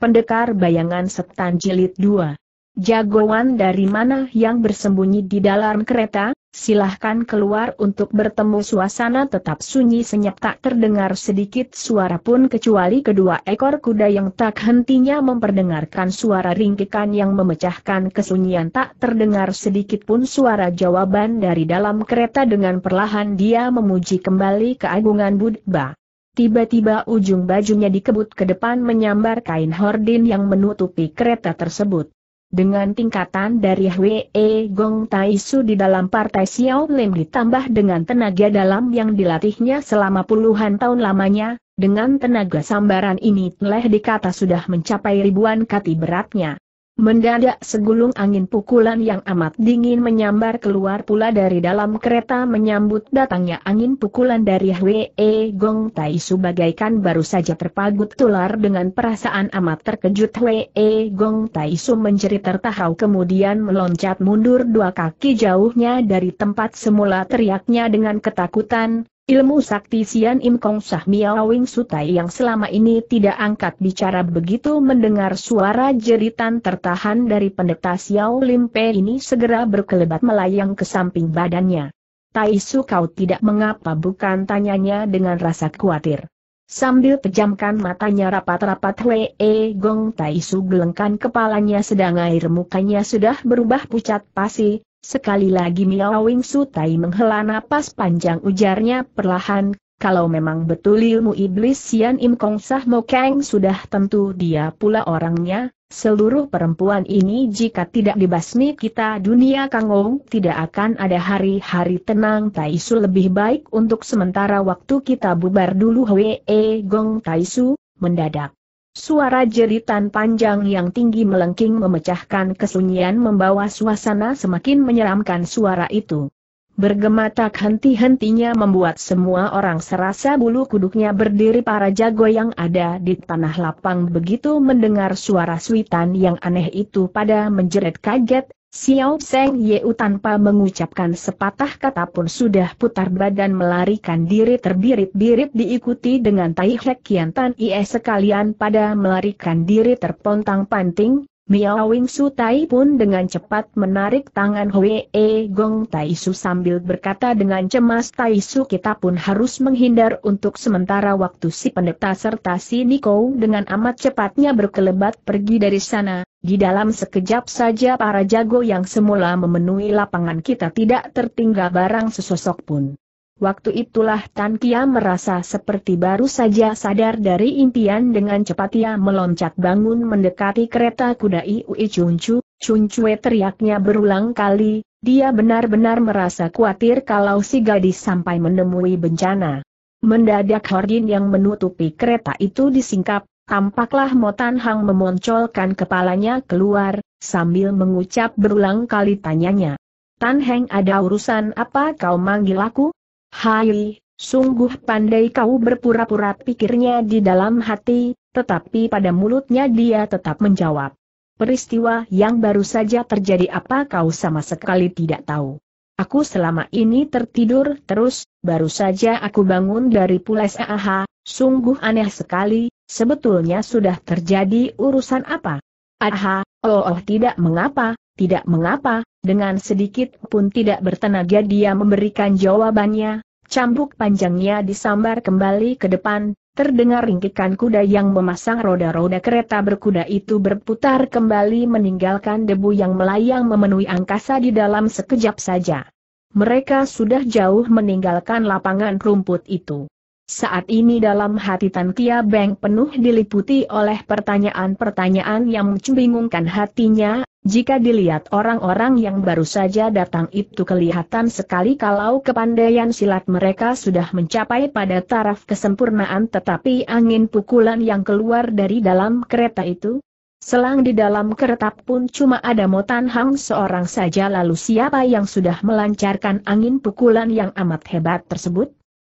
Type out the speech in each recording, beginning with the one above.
Pendekar Bayangan Setan Jilid 2. Jagoan dari mana yang bersembunyi di dalam kereta, silahkan keluar untuk bertemu suasana tetap sunyi senyap tak terdengar sedikit suara pun kecuali kedua ekor kuda yang tak hentinya memperdengarkan suara ringkikan yang memecahkan kesunyian tak terdengar sedikit pun suara jawaban dari dalam kereta dengan perlahan dia memuji kembali keagungan Buddha. Tiba-tiba ujung bajunya dikebut ke depan menyambar kain hordin yang menutupi kereta tersebut. Dengan tingkatan dari Hwee Gong Tai di dalam partai Xiao Lim ditambah dengan tenaga dalam yang dilatihnya selama puluhan tahun lamanya, dengan tenaga sambaran ini telah dikata sudah mencapai ribuan kati beratnya. Mendadak segulung angin pukulan yang amat dingin menyambar keluar pula dari dalam kereta menyambut datangnya angin pukulan dari E Gong Tai Su bagaikan baru saja terpagut tular dengan perasaan amat terkejut E Gong Tai Su menjerit tertahau kemudian meloncat mundur dua kaki jauhnya dari tempat semula teriaknya dengan ketakutan, Ilmu sakti Sian Im Kong Sah Miao Wing Sutai yang selama ini tidak angkat bicara begitu mendengar suara jeritan tertahan dari pendeta Xiao Lim Pe ini segera berkelebat melayang ke samping badannya. Tai Su kau tidak mengapa bukan tanyanya dengan rasa khawatir. Sambil pejamkan matanya rapat-rapat Wei -e Gong Tai Su gelengkan kepalanya sedang air mukanya sudah berubah pucat pasi, Sekali lagi Miao Wing Sutai menghela napas panjang ujarnya perlahan, kalau memang betul ilmu iblis Sian Im Kong Sah Mo Kang sudah tentu dia pula orangnya, seluruh perempuan ini jika tidak dibasmi kita dunia Ong tidak akan ada hari-hari tenang tai su lebih baik untuk sementara waktu kita bubar dulu Hwee Gong tai su mendadak. Suara jeritan panjang yang tinggi melengking memecahkan kesunyian membawa suasana semakin menyeramkan suara itu. Bergema tak henti-hentinya membuat semua orang serasa bulu kuduknya berdiri para jago yang ada di tanah lapang begitu mendengar suara suitan yang aneh itu pada menjerit kaget, Xiao Seng Yeu tanpa mengucapkan sepatah kata pun sudah putar badan melarikan diri terbirit-birit diikuti dengan Tai Hek Kian Tan Ie sekalian pada melarikan diri terpontang-panting, Miao Wing Su Tai pun dengan cepat menarik tangan E Gong Tai Su sambil berkata dengan cemas Tai Su kita pun harus menghindar untuk sementara waktu si pendeta serta si Niko dengan amat cepatnya berkelebat pergi dari sana. Di dalam sekejap saja para jago yang semula memenuhi lapangan kita tidak tertinggal barang sesosok pun. Waktu itulah Tan Kia merasa seperti baru saja sadar dari impian dengan cepat ia meloncat bangun mendekati kereta kuda Iui Cuncu, Cuncue teriaknya berulang kali, dia benar-benar merasa khawatir kalau si gadis sampai menemui bencana. Mendadak Hordin yang menutupi kereta itu disingkap, tampaklah Motan Hang memoncolkan kepalanya keluar, sambil mengucap berulang kali tanyanya. Tan Heng ada urusan apa kau manggil aku? Hai, sungguh pandai kau berpura-pura pikirnya di dalam hati, tetapi pada mulutnya dia tetap menjawab. Peristiwa yang baru saja terjadi apa kau sama sekali tidak tahu. Aku selama ini tertidur terus, baru saja aku bangun dari pulas aha, sungguh aneh sekali, sebetulnya sudah terjadi urusan apa? Aha, oh oh tidak mengapa, tidak mengapa, dengan sedikit pun tidak bertenaga dia memberikan jawabannya, cambuk panjangnya disambar kembali ke depan, terdengar ringkikan kuda yang memasang roda-roda kereta berkuda itu berputar kembali meninggalkan debu yang melayang memenuhi angkasa di dalam sekejap saja. Mereka sudah jauh meninggalkan lapangan rumput itu. Saat ini dalam hati Tan Kia Beng penuh diliputi oleh pertanyaan-pertanyaan yang membingungkan hatinya, jika dilihat orang-orang yang baru saja datang itu kelihatan sekali kalau kepandaian silat mereka sudah mencapai pada taraf kesempurnaan tetapi angin pukulan yang keluar dari dalam kereta itu, selang di dalam kereta pun cuma ada Motan Hang seorang saja lalu siapa yang sudah melancarkan angin pukulan yang amat hebat tersebut?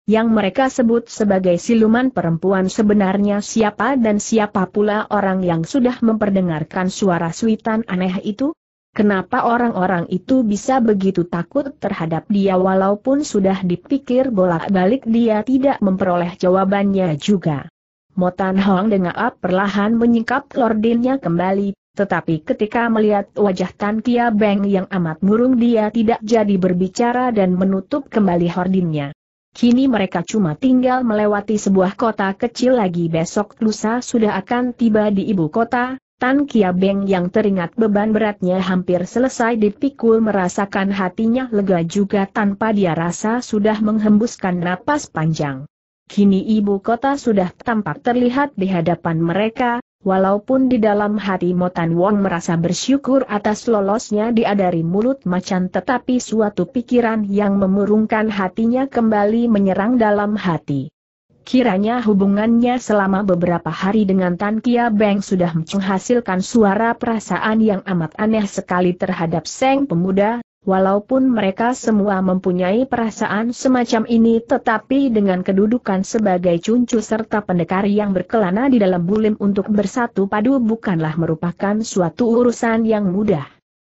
yang mereka sebut sebagai siluman perempuan sebenarnya siapa dan siapa pula orang yang sudah memperdengarkan suara suitan aneh itu? Kenapa orang-orang itu bisa begitu takut terhadap dia walaupun sudah dipikir bolak-balik dia tidak memperoleh jawabannya juga. Motan Hong dengan ap perlahan menyingkap lordinnya kembali, tetapi ketika melihat wajah Tan Kia Beng yang amat murung dia tidak jadi berbicara dan menutup kembali hordinnya. Kini mereka cuma tinggal melewati sebuah kota kecil lagi besok lusa sudah akan tiba di ibu kota, Tan Kia Beng yang teringat beban beratnya hampir selesai dipikul merasakan hatinya lega juga tanpa dia rasa sudah menghembuskan napas panjang. Kini ibu kota sudah tampak terlihat di hadapan mereka, walaupun di dalam hati Motan Wong merasa bersyukur atas lolosnya dia dari mulut macan tetapi suatu pikiran yang memurungkan hatinya kembali menyerang dalam hati. Kiranya hubungannya selama beberapa hari dengan Tan Kia Beng sudah menghasilkan suara perasaan yang amat aneh sekali terhadap Seng Pemuda, Walaupun mereka semua mempunyai perasaan semacam ini tetapi dengan kedudukan sebagai cuncu serta pendekar yang berkelana di dalam bulim untuk bersatu padu bukanlah merupakan suatu urusan yang mudah.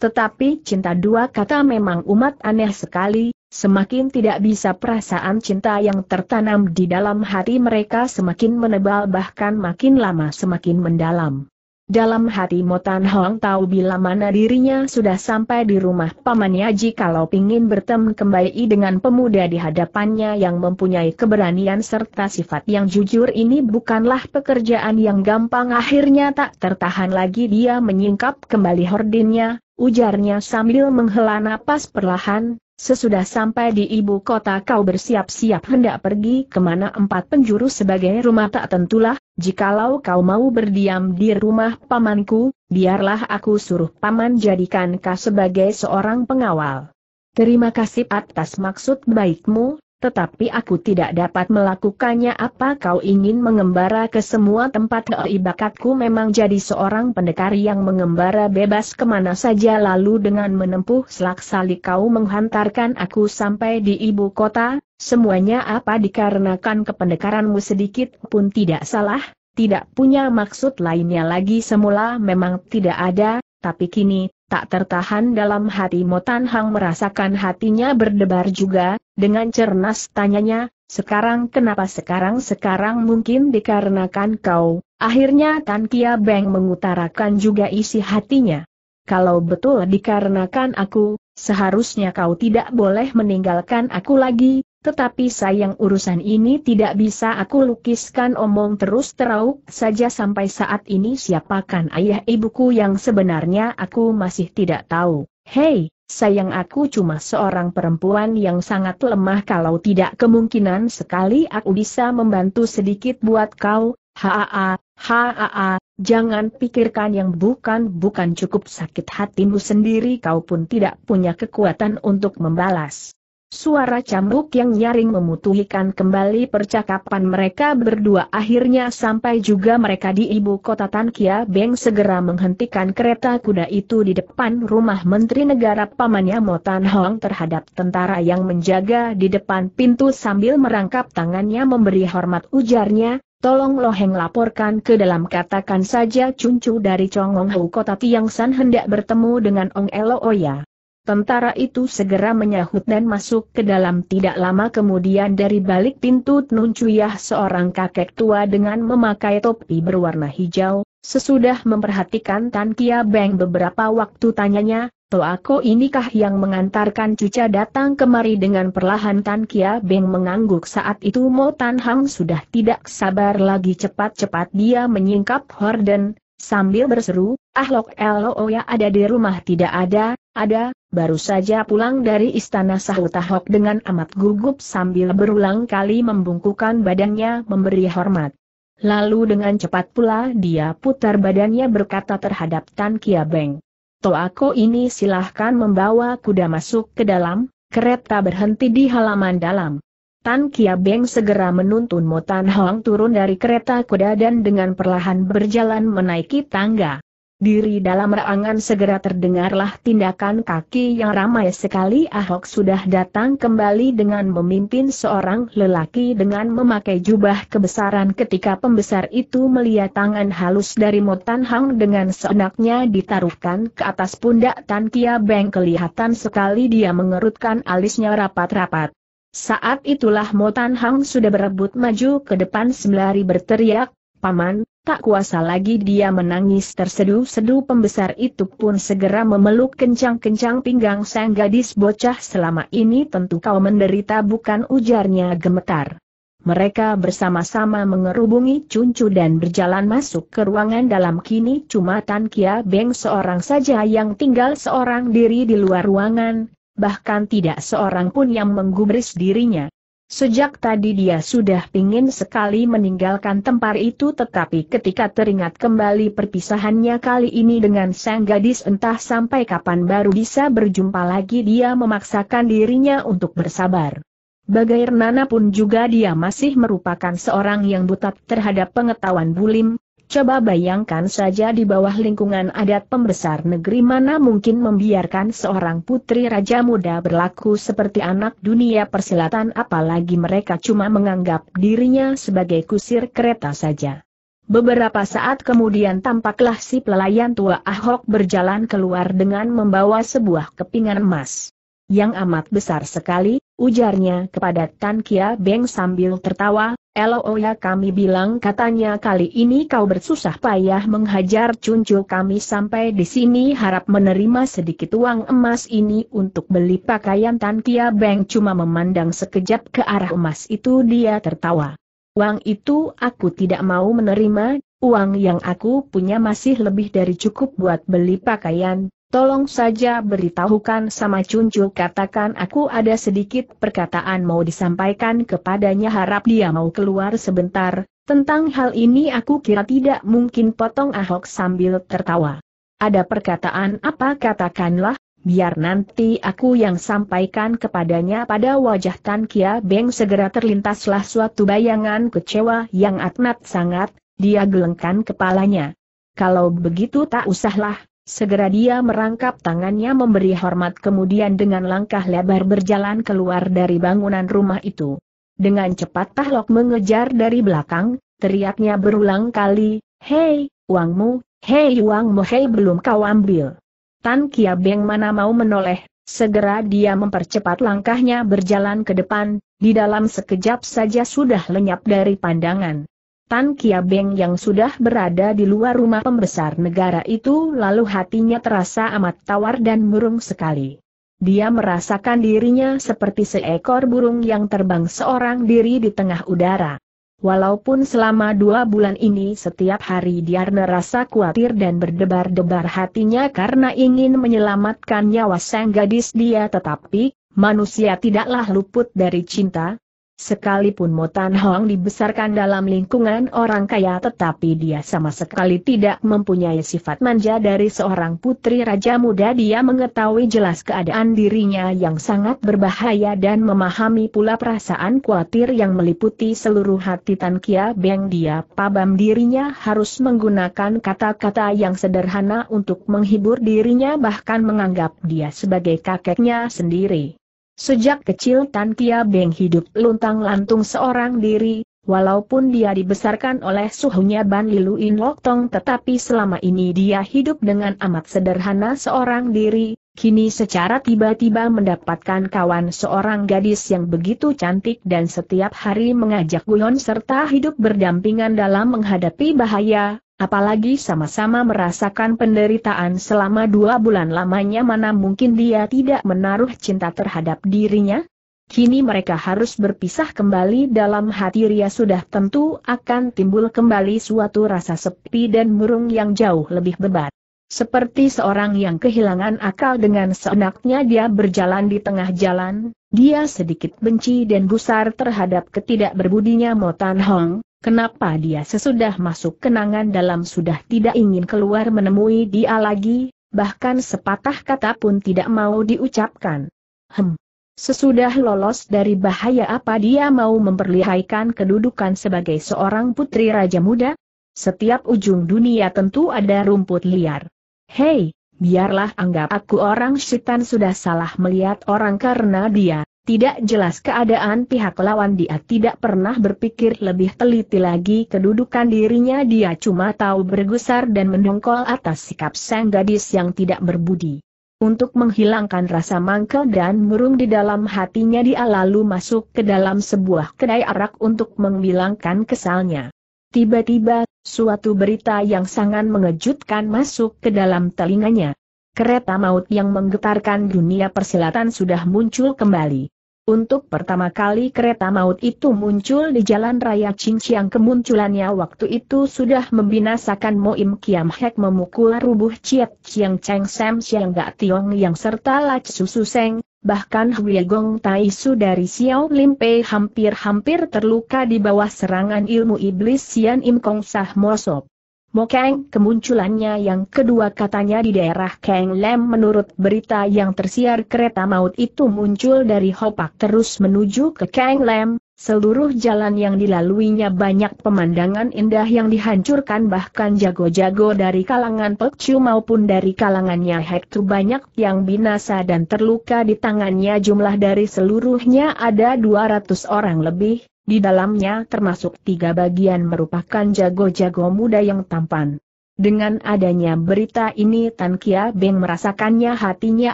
Tetapi cinta dua kata memang umat aneh sekali, semakin tidak bisa perasaan cinta yang tertanam di dalam hati mereka semakin menebal bahkan makin lama semakin mendalam. Dalam hati Motan Hong tahu bila mana dirinya sudah sampai di rumah pamannya jikalau ingin bertemu kembali dengan pemuda di hadapannya yang mempunyai keberanian serta sifat yang jujur ini bukanlah pekerjaan yang gampang akhirnya tak tertahan lagi dia menyingkap kembali hordinnya, ujarnya sambil menghela napas perlahan, Sesudah sampai di ibu kota kau bersiap-siap hendak pergi kemana empat penjuru sebagai rumah tak tentulah, jikalau kau mau berdiam di rumah pamanku, biarlah aku suruh paman jadikan kau sebagai seorang pengawal. Terima kasih atas maksud baikmu, tetapi aku tidak dapat melakukannya apa kau ingin mengembara ke semua tempat hei bakatku memang jadi seorang pendekar yang mengembara bebas kemana saja lalu dengan menempuh selak salik kau menghantarkan aku sampai di ibu kota, semuanya apa dikarenakan kependekaranmu sedikit pun tidak salah, tidak punya maksud lainnya lagi semula memang tidak ada, tapi kini, tak tertahan dalam hati Motan Hang merasakan hatinya berdebar juga, dengan cernas tanyanya, sekarang kenapa sekarang-sekarang mungkin dikarenakan kau, akhirnya Tan Kia Beng mengutarakan juga isi hatinya. Kalau betul dikarenakan aku, seharusnya kau tidak boleh meninggalkan aku lagi, tetapi sayang urusan ini tidak bisa aku lukiskan omong terus terauk saja sampai saat ini siapakan ayah ibuku yang sebenarnya aku masih tidak tahu. Hei, sayang aku cuma seorang perempuan yang sangat lemah kalau tidak kemungkinan sekali aku bisa membantu sedikit buat kau, haa, haa, jangan pikirkan yang bukan-bukan cukup sakit hatimu sendiri kau pun tidak punya kekuatan untuk membalas. Suara cambuk yang nyaring memutuhikan kembali percakapan mereka berdua akhirnya sampai juga mereka di ibu kota Tan Kia Beng segera menghentikan kereta kuda itu di depan rumah Menteri Negara pamannya Mo Tan Hong terhadap tentara yang menjaga di depan pintu sambil merangkap tangannya memberi hormat ujarnya, Tolong Loheng laporkan ke dalam katakan saja cuncu dari Chong Hong Hu Kota Tiang San hendak bertemu dengan Ong Elo Oya. Tentara itu segera menyahut dan masuk ke dalam tidak lama kemudian dari balik pintu Nun Cuyah seorang kakek tua dengan memakai topi berwarna hijau, sesudah memperhatikan Tan Kia Beng beberapa waktu tanyanya, Toako inikah yang mengantarkan Cuca datang kemari dengan perlahan Tan Kia Beng mengangguk saat itu Mo Tan Hang sudah tidak sabar lagi cepat-cepat dia menyingkap Horden, Sambil berseru, Ahlok ya ada di rumah tidak ada, ada, baru saja pulang dari istana sahut Ahok dengan amat gugup sambil berulang kali membungkukan badannya memberi hormat. Lalu dengan cepat pula dia putar badannya berkata terhadap Tan Kia Beng. Toako ini silahkan membawa kuda masuk ke dalam, kereta berhenti di halaman dalam. Tan Kia Beng segera menuntun Mo Tan Hong turun dari kereta kuda dan dengan perlahan berjalan menaiki tangga. Diri dalam raangan segera terdengarlah tindakan kaki yang ramai sekali Ahok sudah datang kembali dengan memimpin seorang lelaki dengan memakai jubah kebesaran ketika pembesar itu melihat tangan halus dari Motan Hong dengan seenaknya ditaruhkan ke atas pundak Tan Kia Beng kelihatan sekali dia mengerutkan alisnya rapat-rapat. Saat itulah Motan Hang sudah berebut maju ke depan sembari berteriak, Paman, tak kuasa lagi dia menangis terseduh-seduh pembesar itu pun segera memeluk kencang-kencang pinggang sang gadis bocah selama ini tentu kau menderita bukan ujarnya gemetar. Mereka bersama-sama mengerubungi Cuncu dan berjalan masuk ke ruangan dalam kini cuma Tan Kia Beng seorang saja yang tinggal seorang diri di luar ruangan, bahkan tidak seorang pun yang menggubris dirinya. Sejak tadi dia sudah pingin sekali meninggalkan tempat itu tetapi ketika teringat kembali perpisahannya kali ini dengan sang gadis entah sampai kapan baru bisa berjumpa lagi dia memaksakan dirinya untuk bersabar. Bagai Renana pun juga dia masih merupakan seorang yang buta terhadap pengetahuan bulim, Coba bayangkan saja di bawah lingkungan adat pembesar negeri mana mungkin membiarkan seorang putri raja muda berlaku seperti anak dunia persilatan apalagi mereka cuma menganggap dirinya sebagai kusir kereta saja. Beberapa saat kemudian tampaklah si pelayan tua Ahok berjalan keluar dengan membawa sebuah kepingan emas yang amat besar sekali, ujarnya kepada Tan Kia Beng sambil tertawa, Elo oh ya kami bilang katanya kali ini kau bersusah payah menghajar cuncu kami sampai di sini harap menerima sedikit uang emas ini untuk beli pakaian Tan Kia Beng cuma memandang sekejap ke arah emas itu dia tertawa. Uang itu aku tidak mau menerima, uang yang aku punya masih lebih dari cukup buat beli pakaian, Tolong saja beritahukan sama Cuncu katakan aku ada sedikit perkataan mau disampaikan kepadanya harap dia mau keluar sebentar, tentang hal ini aku kira tidak mungkin potong Ahok sambil tertawa. Ada perkataan apa katakanlah, biar nanti aku yang sampaikan kepadanya pada wajah Tan Kia Beng segera terlintaslah suatu bayangan kecewa yang atnat sangat, dia gelengkan kepalanya. Kalau begitu tak usahlah, Segera dia merangkap tangannya memberi hormat kemudian dengan langkah lebar berjalan keluar dari bangunan rumah itu. Dengan cepat Tahlok mengejar dari belakang, teriaknya berulang kali, Hei, uangmu, hei uangmu hei belum kau ambil. Tan Kia Beng mana mau menoleh, Segera dia mempercepat langkahnya berjalan ke depan, di dalam sekejap saja sudah lenyap dari pandangan. Tan Kiabeng yang sudah berada di luar rumah pembesar negara itu lalu hatinya terasa amat tawar dan murung sekali. Dia merasakan dirinya seperti seekor burung yang terbang seorang diri di tengah udara. Walaupun selama dua bulan ini setiap hari dia merasa khawatir dan berdebar-debar hatinya karena ingin menyelamatkan nyawa sang gadis dia tetapi, manusia tidaklah luput dari cinta, Sekalipun Mo Tan Hong dibesarkan dalam lingkungan orang kaya tetapi dia sama sekali tidak mempunyai sifat manja dari seorang putri raja muda dia mengetahui jelas keadaan dirinya yang sangat berbahaya dan memahami pula perasaan khawatir yang meliputi seluruh hati Tan Kia Beng dia pabam dirinya harus menggunakan kata-kata yang sederhana untuk menghibur dirinya bahkan menganggap dia sebagai kakeknya sendiri. Sejak kecil Tan Kia Beng hidup luntang-lantung seorang diri, walaupun dia dibesarkan oleh suhunya Ban Liluin Loktong tetapi selama ini dia hidup dengan amat sederhana seorang diri, kini secara tiba-tiba mendapatkan kawan seorang gadis yang begitu cantik dan setiap hari mengajak guyon serta hidup berdampingan dalam menghadapi bahaya, apalagi sama-sama merasakan penderitaan selama dua bulan lamanya mana mungkin dia tidak menaruh cinta terhadap dirinya? Kini mereka harus berpisah kembali dalam hati Ria sudah tentu akan timbul kembali suatu rasa sepi dan murung yang jauh lebih bebat. Seperti seorang yang kehilangan akal dengan seenaknya dia berjalan di tengah jalan, dia sedikit benci dan gusar terhadap ketidakberbudinya Motan Hong, Kenapa dia sesudah masuk kenangan dalam sudah tidak ingin keluar menemui dia lagi, bahkan sepatah kata pun tidak mau diucapkan. Hem. Sesudah lolos dari bahaya apa dia mau memperlihatkan kedudukan sebagai seorang putri raja muda? Setiap ujung dunia tentu ada rumput liar. Hei, biarlah anggap aku orang setan sudah salah melihat orang karena dia. Tidak jelas keadaan pihak lawan dia tidak pernah berpikir lebih teliti lagi kedudukan dirinya dia cuma tahu bergusar dan mendongkol atas sikap sang gadis yang tidak berbudi. Untuk menghilangkan rasa mangkel dan murung di dalam hatinya dia lalu masuk ke dalam sebuah kedai arak untuk menghilangkan kesalnya. Tiba-tiba, suatu berita yang sangat mengejutkan masuk ke dalam telinganya. Kereta maut yang menggetarkan dunia persilatan sudah muncul kembali. Untuk pertama kali kereta maut itu muncul di jalan raya Qingxiang kemunculannya waktu itu sudah membinasakan Moim Kiam Hek memukul rubuh Ciet Chiang Cheng Sam Siang Gak Tiong yang serta Lach Susu Seng, bahkan Hwe Gong Tai Su dari Xiao Lim Pei hampir-hampir terluka di bawah serangan ilmu iblis Sian Im Kong Sah Mosop. Mokeng, kemunculannya yang kedua katanya di daerah Kang Lem menurut berita yang tersiar kereta maut itu muncul dari Hopak terus menuju ke Kang Lem, seluruh jalan yang dilaluinya banyak pemandangan indah yang dihancurkan bahkan jago-jago dari kalangan Pekcu maupun dari kalangannya Hektu banyak yang binasa dan terluka di tangannya jumlah dari seluruhnya ada 200 orang lebih, di dalamnya termasuk tiga bagian merupakan jago-jago muda yang tampan. Dengan adanya berita ini Tan Kia Beng merasakannya hatinya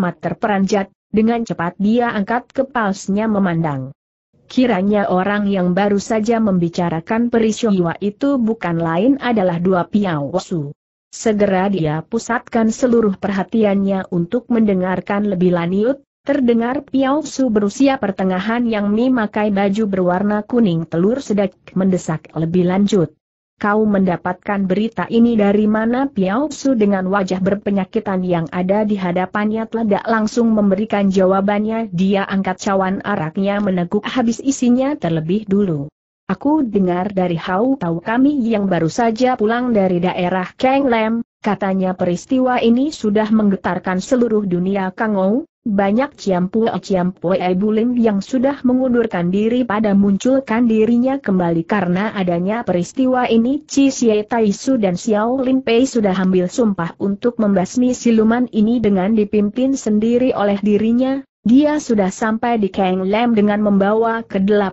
amat terperanjat, dengan cepat dia angkat kepalsnya memandang. Kiranya orang yang baru saja membicarakan peristiwa itu bukan lain adalah dua piau wosu. Segera dia pusatkan seluruh perhatiannya untuk mendengarkan lebih lanjut, Terdengar Piao Su berusia pertengahan yang memakai baju berwarna kuning telur sedek mendesak lebih lanjut. Kau mendapatkan berita ini dari mana Piao Su dengan wajah berpenyakitan yang ada di hadapannya telah tidak langsung memberikan jawabannya dia angkat cawan araknya meneguk habis isinya terlebih dulu. Aku dengar dari Hau Tau kami yang baru saja pulang dari daerah Kang Lem, katanya peristiwa ini sudah menggetarkan seluruh dunia Kangou, banyak Ciampu, ciampue Bulim yang sudah mengundurkan diri pada munculkan dirinya kembali karena adanya peristiwa ini Chi Xie dan Xiao Lin Pei sudah ambil sumpah untuk membasmi siluman ini dengan dipimpin sendiri oleh dirinya, dia sudah sampai di Kang Lam dengan membawa ke-18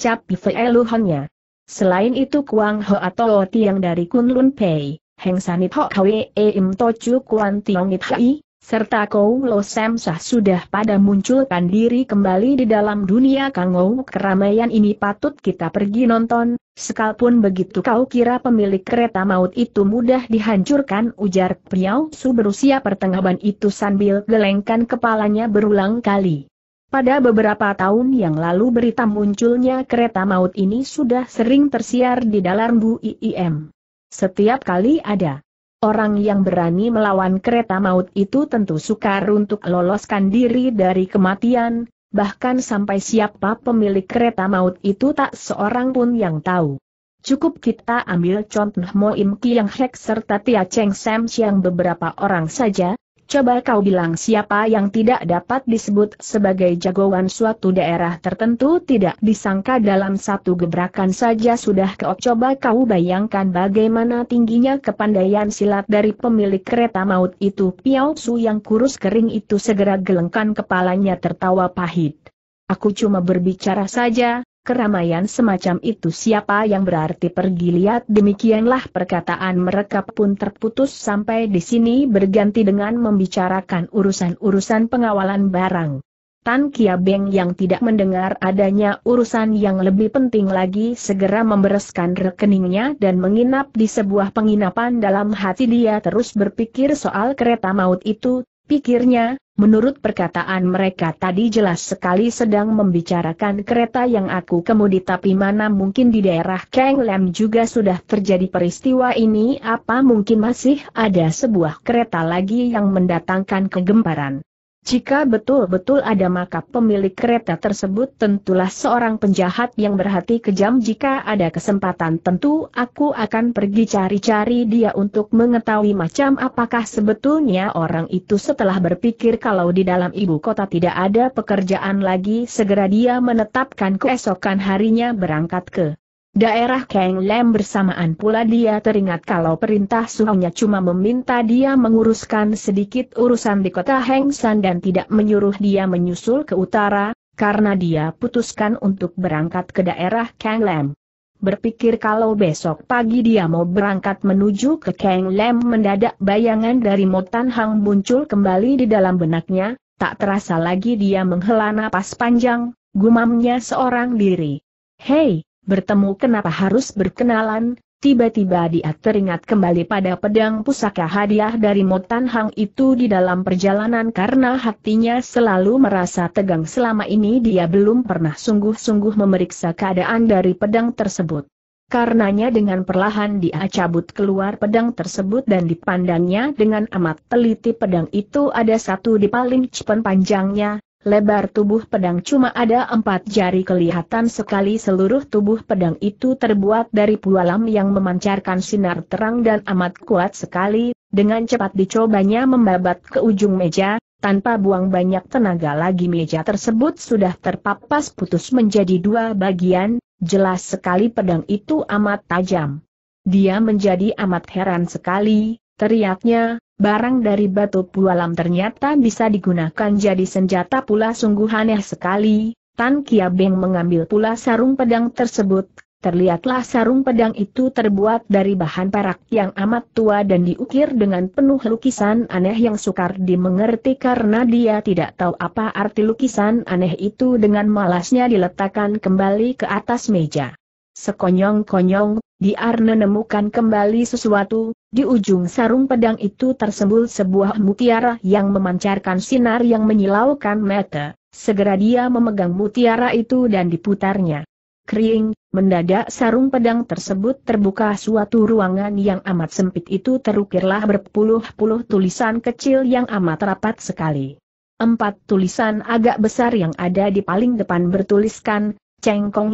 cap Luhannya. Selain itu Kuang Ho atau Tiang dari Kunlun Pei, Heng Sanit Ho Kwe Im Tochu Kuan Tiong It Hai, serta Kou Lo Sah sudah pada munculkan diri kembali di dalam dunia Kangou keramaian ini patut kita pergi nonton, sekalipun begitu kau kira pemilik kereta maut itu mudah dihancurkan ujar Priau Su berusia pertengahan itu sambil gelengkan kepalanya berulang kali. Pada beberapa tahun yang lalu berita munculnya kereta maut ini sudah sering tersiar di dalam IIM. Setiap kali ada Orang yang berani melawan kereta maut itu tentu sukar untuk loloskan diri dari kematian, bahkan sampai siapa pemilik kereta maut itu tak seorang pun yang tahu. Cukup kita ambil contoh Moim Kiang Hek serta Tia Cheng Sam Siang beberapa orang saja, Coba kau bilang siapa yang tidak dapat disebut sebagai jagoan suatu daerah tertentu tidak disangka dalam satu gebrakan saja sudah kau coba kau bayangkan bagaimana tingginya kepandaian silat dari pemilik kereta maut itu Piao Su yang kurus kering itu segera gelengkan kepalanya tertawa pahit. Aku cuma berbicara saja, keramaian semacam itu siapa yang berarti pergi lihat demikianlah perkataan mereka pun terputus sampai di sini berganti dengan membicarakan urusan-urusan pengawalan barang. Tan Kia Beng yang tidak mendengar adanya urusan yang lebih penting lagi segera membereskan rekeningnya dan menginap di sebuah penginapan dalam hati dia terus berpikir soal kereta maut itu, pikirnya, Menurut perkataan mereka tadi jelas sekali sedang membicarakan kereta yang aku kemudi tapi mana mungkin di daerah Kang Lam juga sudah terjadi peristiwa ini apa mungkin masih ada sebuah kereta lagi yang mendatangkan kegemparan. Jika betul-betul ada maka pemilik kereta tersebut tentulah seorang penjahat yang berhati kejam jika ada kesempatan tentu aku akan pergi cari-cari dia untuk mengetahui macam apakah sebetulnya orang itu setelah berpikir kalau di dalam ibu kota tidak ada pekerjaan lagi segera dia menetapkan keesokan harinya berangkat ke Daerah Kang Lem bersamaan pula dia teringat kalau perintah suhunya cuma meminta dia menguruskan sedikit urusan di kota Heng San dan tidak menyuruh dia menyusul ke utara, karena dia putuskan untuk berangkat ke daerah Kang Lem. Berpikir kalau besok pagi dia mau berangkat menuju ke Kang Lem mendadak bayangan dari Motan Hang muncul kembali di dalam benaknya, tak terasa lagi dia menghela napas panjang, gumamnya seorang diri. Hei, bertemu kenapa harus berkenalan, tiba-tiba dia teringat kembali pada pedang pusaka hadiah dari Motan Hang itu di dalam perjalanan karena hatinya selalu merasa tegang selama ini dia belum pernah sungguh-sungguh memeriksa keadaan dari pedang tersebut. Karenanya dengan perlahan dia cabut keluar pedang tersebut dan dipandangnya dengan amat teliti pedang itu ada satu di paling cepen panjangnya, Lebar tubuh pedang cuma ada empat jari kelihatan sekali seluruh tubuh pedang itu terbuat dari pualam yang memancarkan sinar terang dan amat kuat sekali, dengan cepat dicobanya membabat ke ujung meja, tanpa buang banyak tenaga lagi meja tersebut sudah terpapas putus menjadi dua bagian, jelas sekali pedang itu amat tajam. Dia menjadi amat heran sekali, teriaknya, barang dari batu pualam ternyata bisa digunakan jadi senjata pula sungguh aneh sekali. Tan Kia Beng mengambil pula sarung pedang tersebut, terlihatlah sarung pedang itu terbuat dari bahan perak yang amat tua dan diukir dengan penuh lukisan aneh yang sukar dimengerti karena dia tidak tahu apa arti lukisan aneh itu dengan malasnya diletakkan kembali ke atas meja. Sekonyong-konyong, di Diar menemukan kembali sesuatu, di ujung sarung pedang itu tersembul sebuah mutiara yang memancarkan sinar yang menyilaukan mata. Segera dia memegang mutiara itu dan diputarnya. Kering, mendadak sarung pedang tersebut terbuka suatu ruangan yang amat sempit itu terukirlah berpuluh-puluh tulisan kecil yang amat rapat sekali. Empat tulisan agak besar yang ada di paling depan bertuliskan, Cheng Kong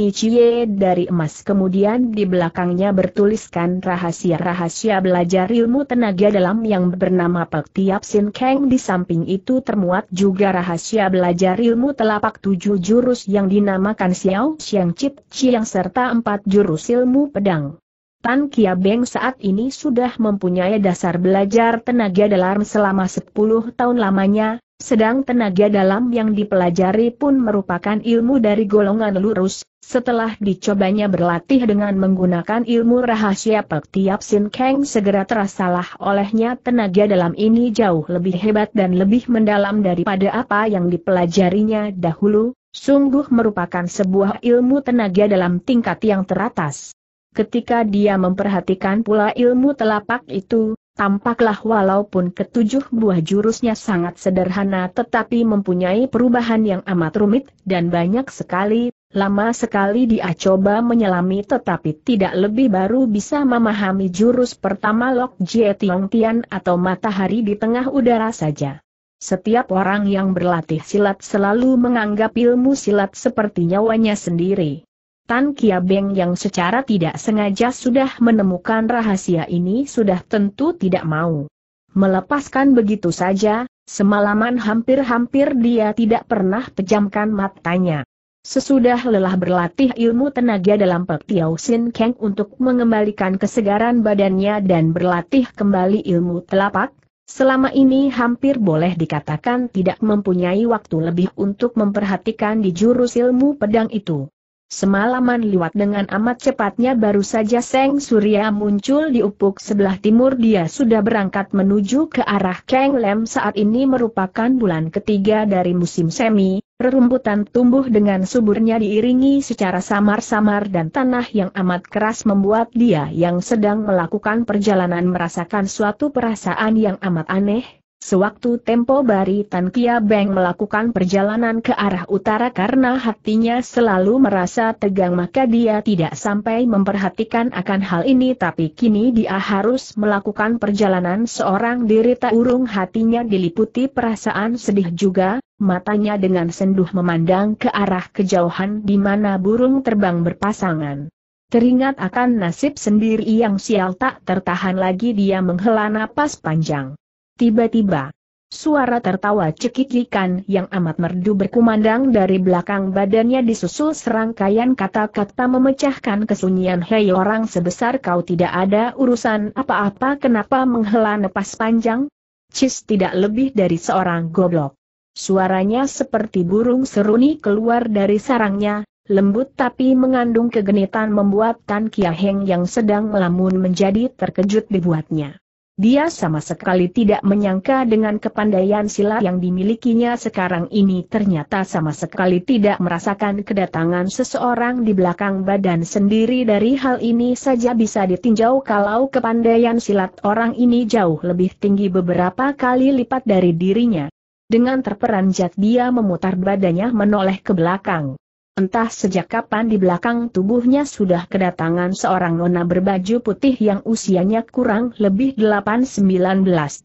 dari emas kemudian di belakangnya bertuliskan rahasia-rahasia belajar ilmu tenaga dalam yang bernama Pek Tiap Sin Kang di samping itu termuat juga rahasia belajar ilmu telapak tujuh jurus yang dinamakan Xiao Xiang Chip Chiang serta empat jurus ilmu pedang. Tan Kia Beng saat ini sudah mempunyai dasar belajar tenaga dalam selama 10 tahun lamanya, sedang tenaga dalam yang dipelajari pun merupakan ilmu dari golongan lurus, setelah dicobanya berlatih dengan menggunakan ilmu rahasia Pektiap Sin Kang segera terasalah olehnya tenaga dalam ini jauh lebih hebat dan lebih mendalam daripada apa yang dipelajarinya dahulu, sungguh merupakan sebuah ilmu tenaga dalam tingkat yang teratas. Ketika dia memperhatikan pula ilmu telapak itu, Tampaklah walaupun ketujuh buah jurusnya sangat sederhana tetapi mempunyai perubahan yang amat rumit dan banyak sekali, lama sekali dia coba menyelami tetapi tidak lebih baru bisa memahami jurus pertama Lok Jie Tiong Tian atau matahari di tengah udara saja. Setiap orang yang berlatih silat selalu menganggap ilmu silat seperti nyawanya sendiri. Tan Kiabeng yang secara tidak sengaja sudah menemukan rahasia ini sudah tentu tidak mau melepaskan begitu saja, semalaman hampir-hampir dia tidak pernah pejamkan matanya. Sesudah lelah berlatih ilmu tenaga dalam Pek Tiau Sin Keng untuk mengembalikan kesegaran badannya dan berlatih kembali ilmu telapak, selama ini hampir boleh dikatakan tidak mempunyai waktu lebih untuk memperhatikan di jurus ilmu pedang itu. Semalaman liwat dengan amat cepatnya baru saja Seng Surya muncul di upuk sebelah timur dia sudah berangkat menuju ke arah Keng Lem saat ini merupakan bulan ketiga dari musim semi, Rerumputan tumbuh dengan suburnya diiringi secara samar-samar dan tanah yang amat keras membuat dia yang sedang melakukan perjalanan merasakan suatu perasaan yang amat aneh, Sewaktu tempo Bari Tan Kia Beng melakukan perjalanan ke arah utara karena hatinya selalu merasa tegang maka dia tidak sampai memperhatikan akan hal ini tapi kini dia harus melakukan perjalanan seorang diri tak urung hatinya diliputi perasaan sedih juga, matanya dengan senduh memandang ke arah kejauhan di mana burung terbang berpasangan. Teringat akan nasib sendiri yang sial tak tertahan lagi dia menghela napas panjang. Tiba-tiba, suara tertawa cekikikan yang amat merdu berkumandang dari belakang badannya disusul serangkaian kata-kata memecahkan kesunyian Hei orang sebesar kau tidak ada urusan apa-apa kenapa menghela napas panjang? Cis tidak lebih dari seorang goblok. Suaranya seperti burung seruni keluar dari sarangnya, lembut tapi mengandung kegenitan membuat Tan Kiaheng yang sedang melamun menjadi terkejut dibuatnya. Dia sama sekali tidak menyangka dengan kepandaian silat yang dimilikinya sekarang ini ternyata sama sekali tidak merasakan kedatangan seseorang di belakang badan sendiri dari hal ini saja bisa ditinjau kalau kepandaian silat orang ini jauh lebih tinggi beberapa kali lipat dari dirinya. Dengan terperanjat dia memutar badannya menoleh ke belakang. Entah sejak kapan di belakang tubuhnya sudah kedatangan seorang nona berbaju putih yang usianya kurang lebih 8-19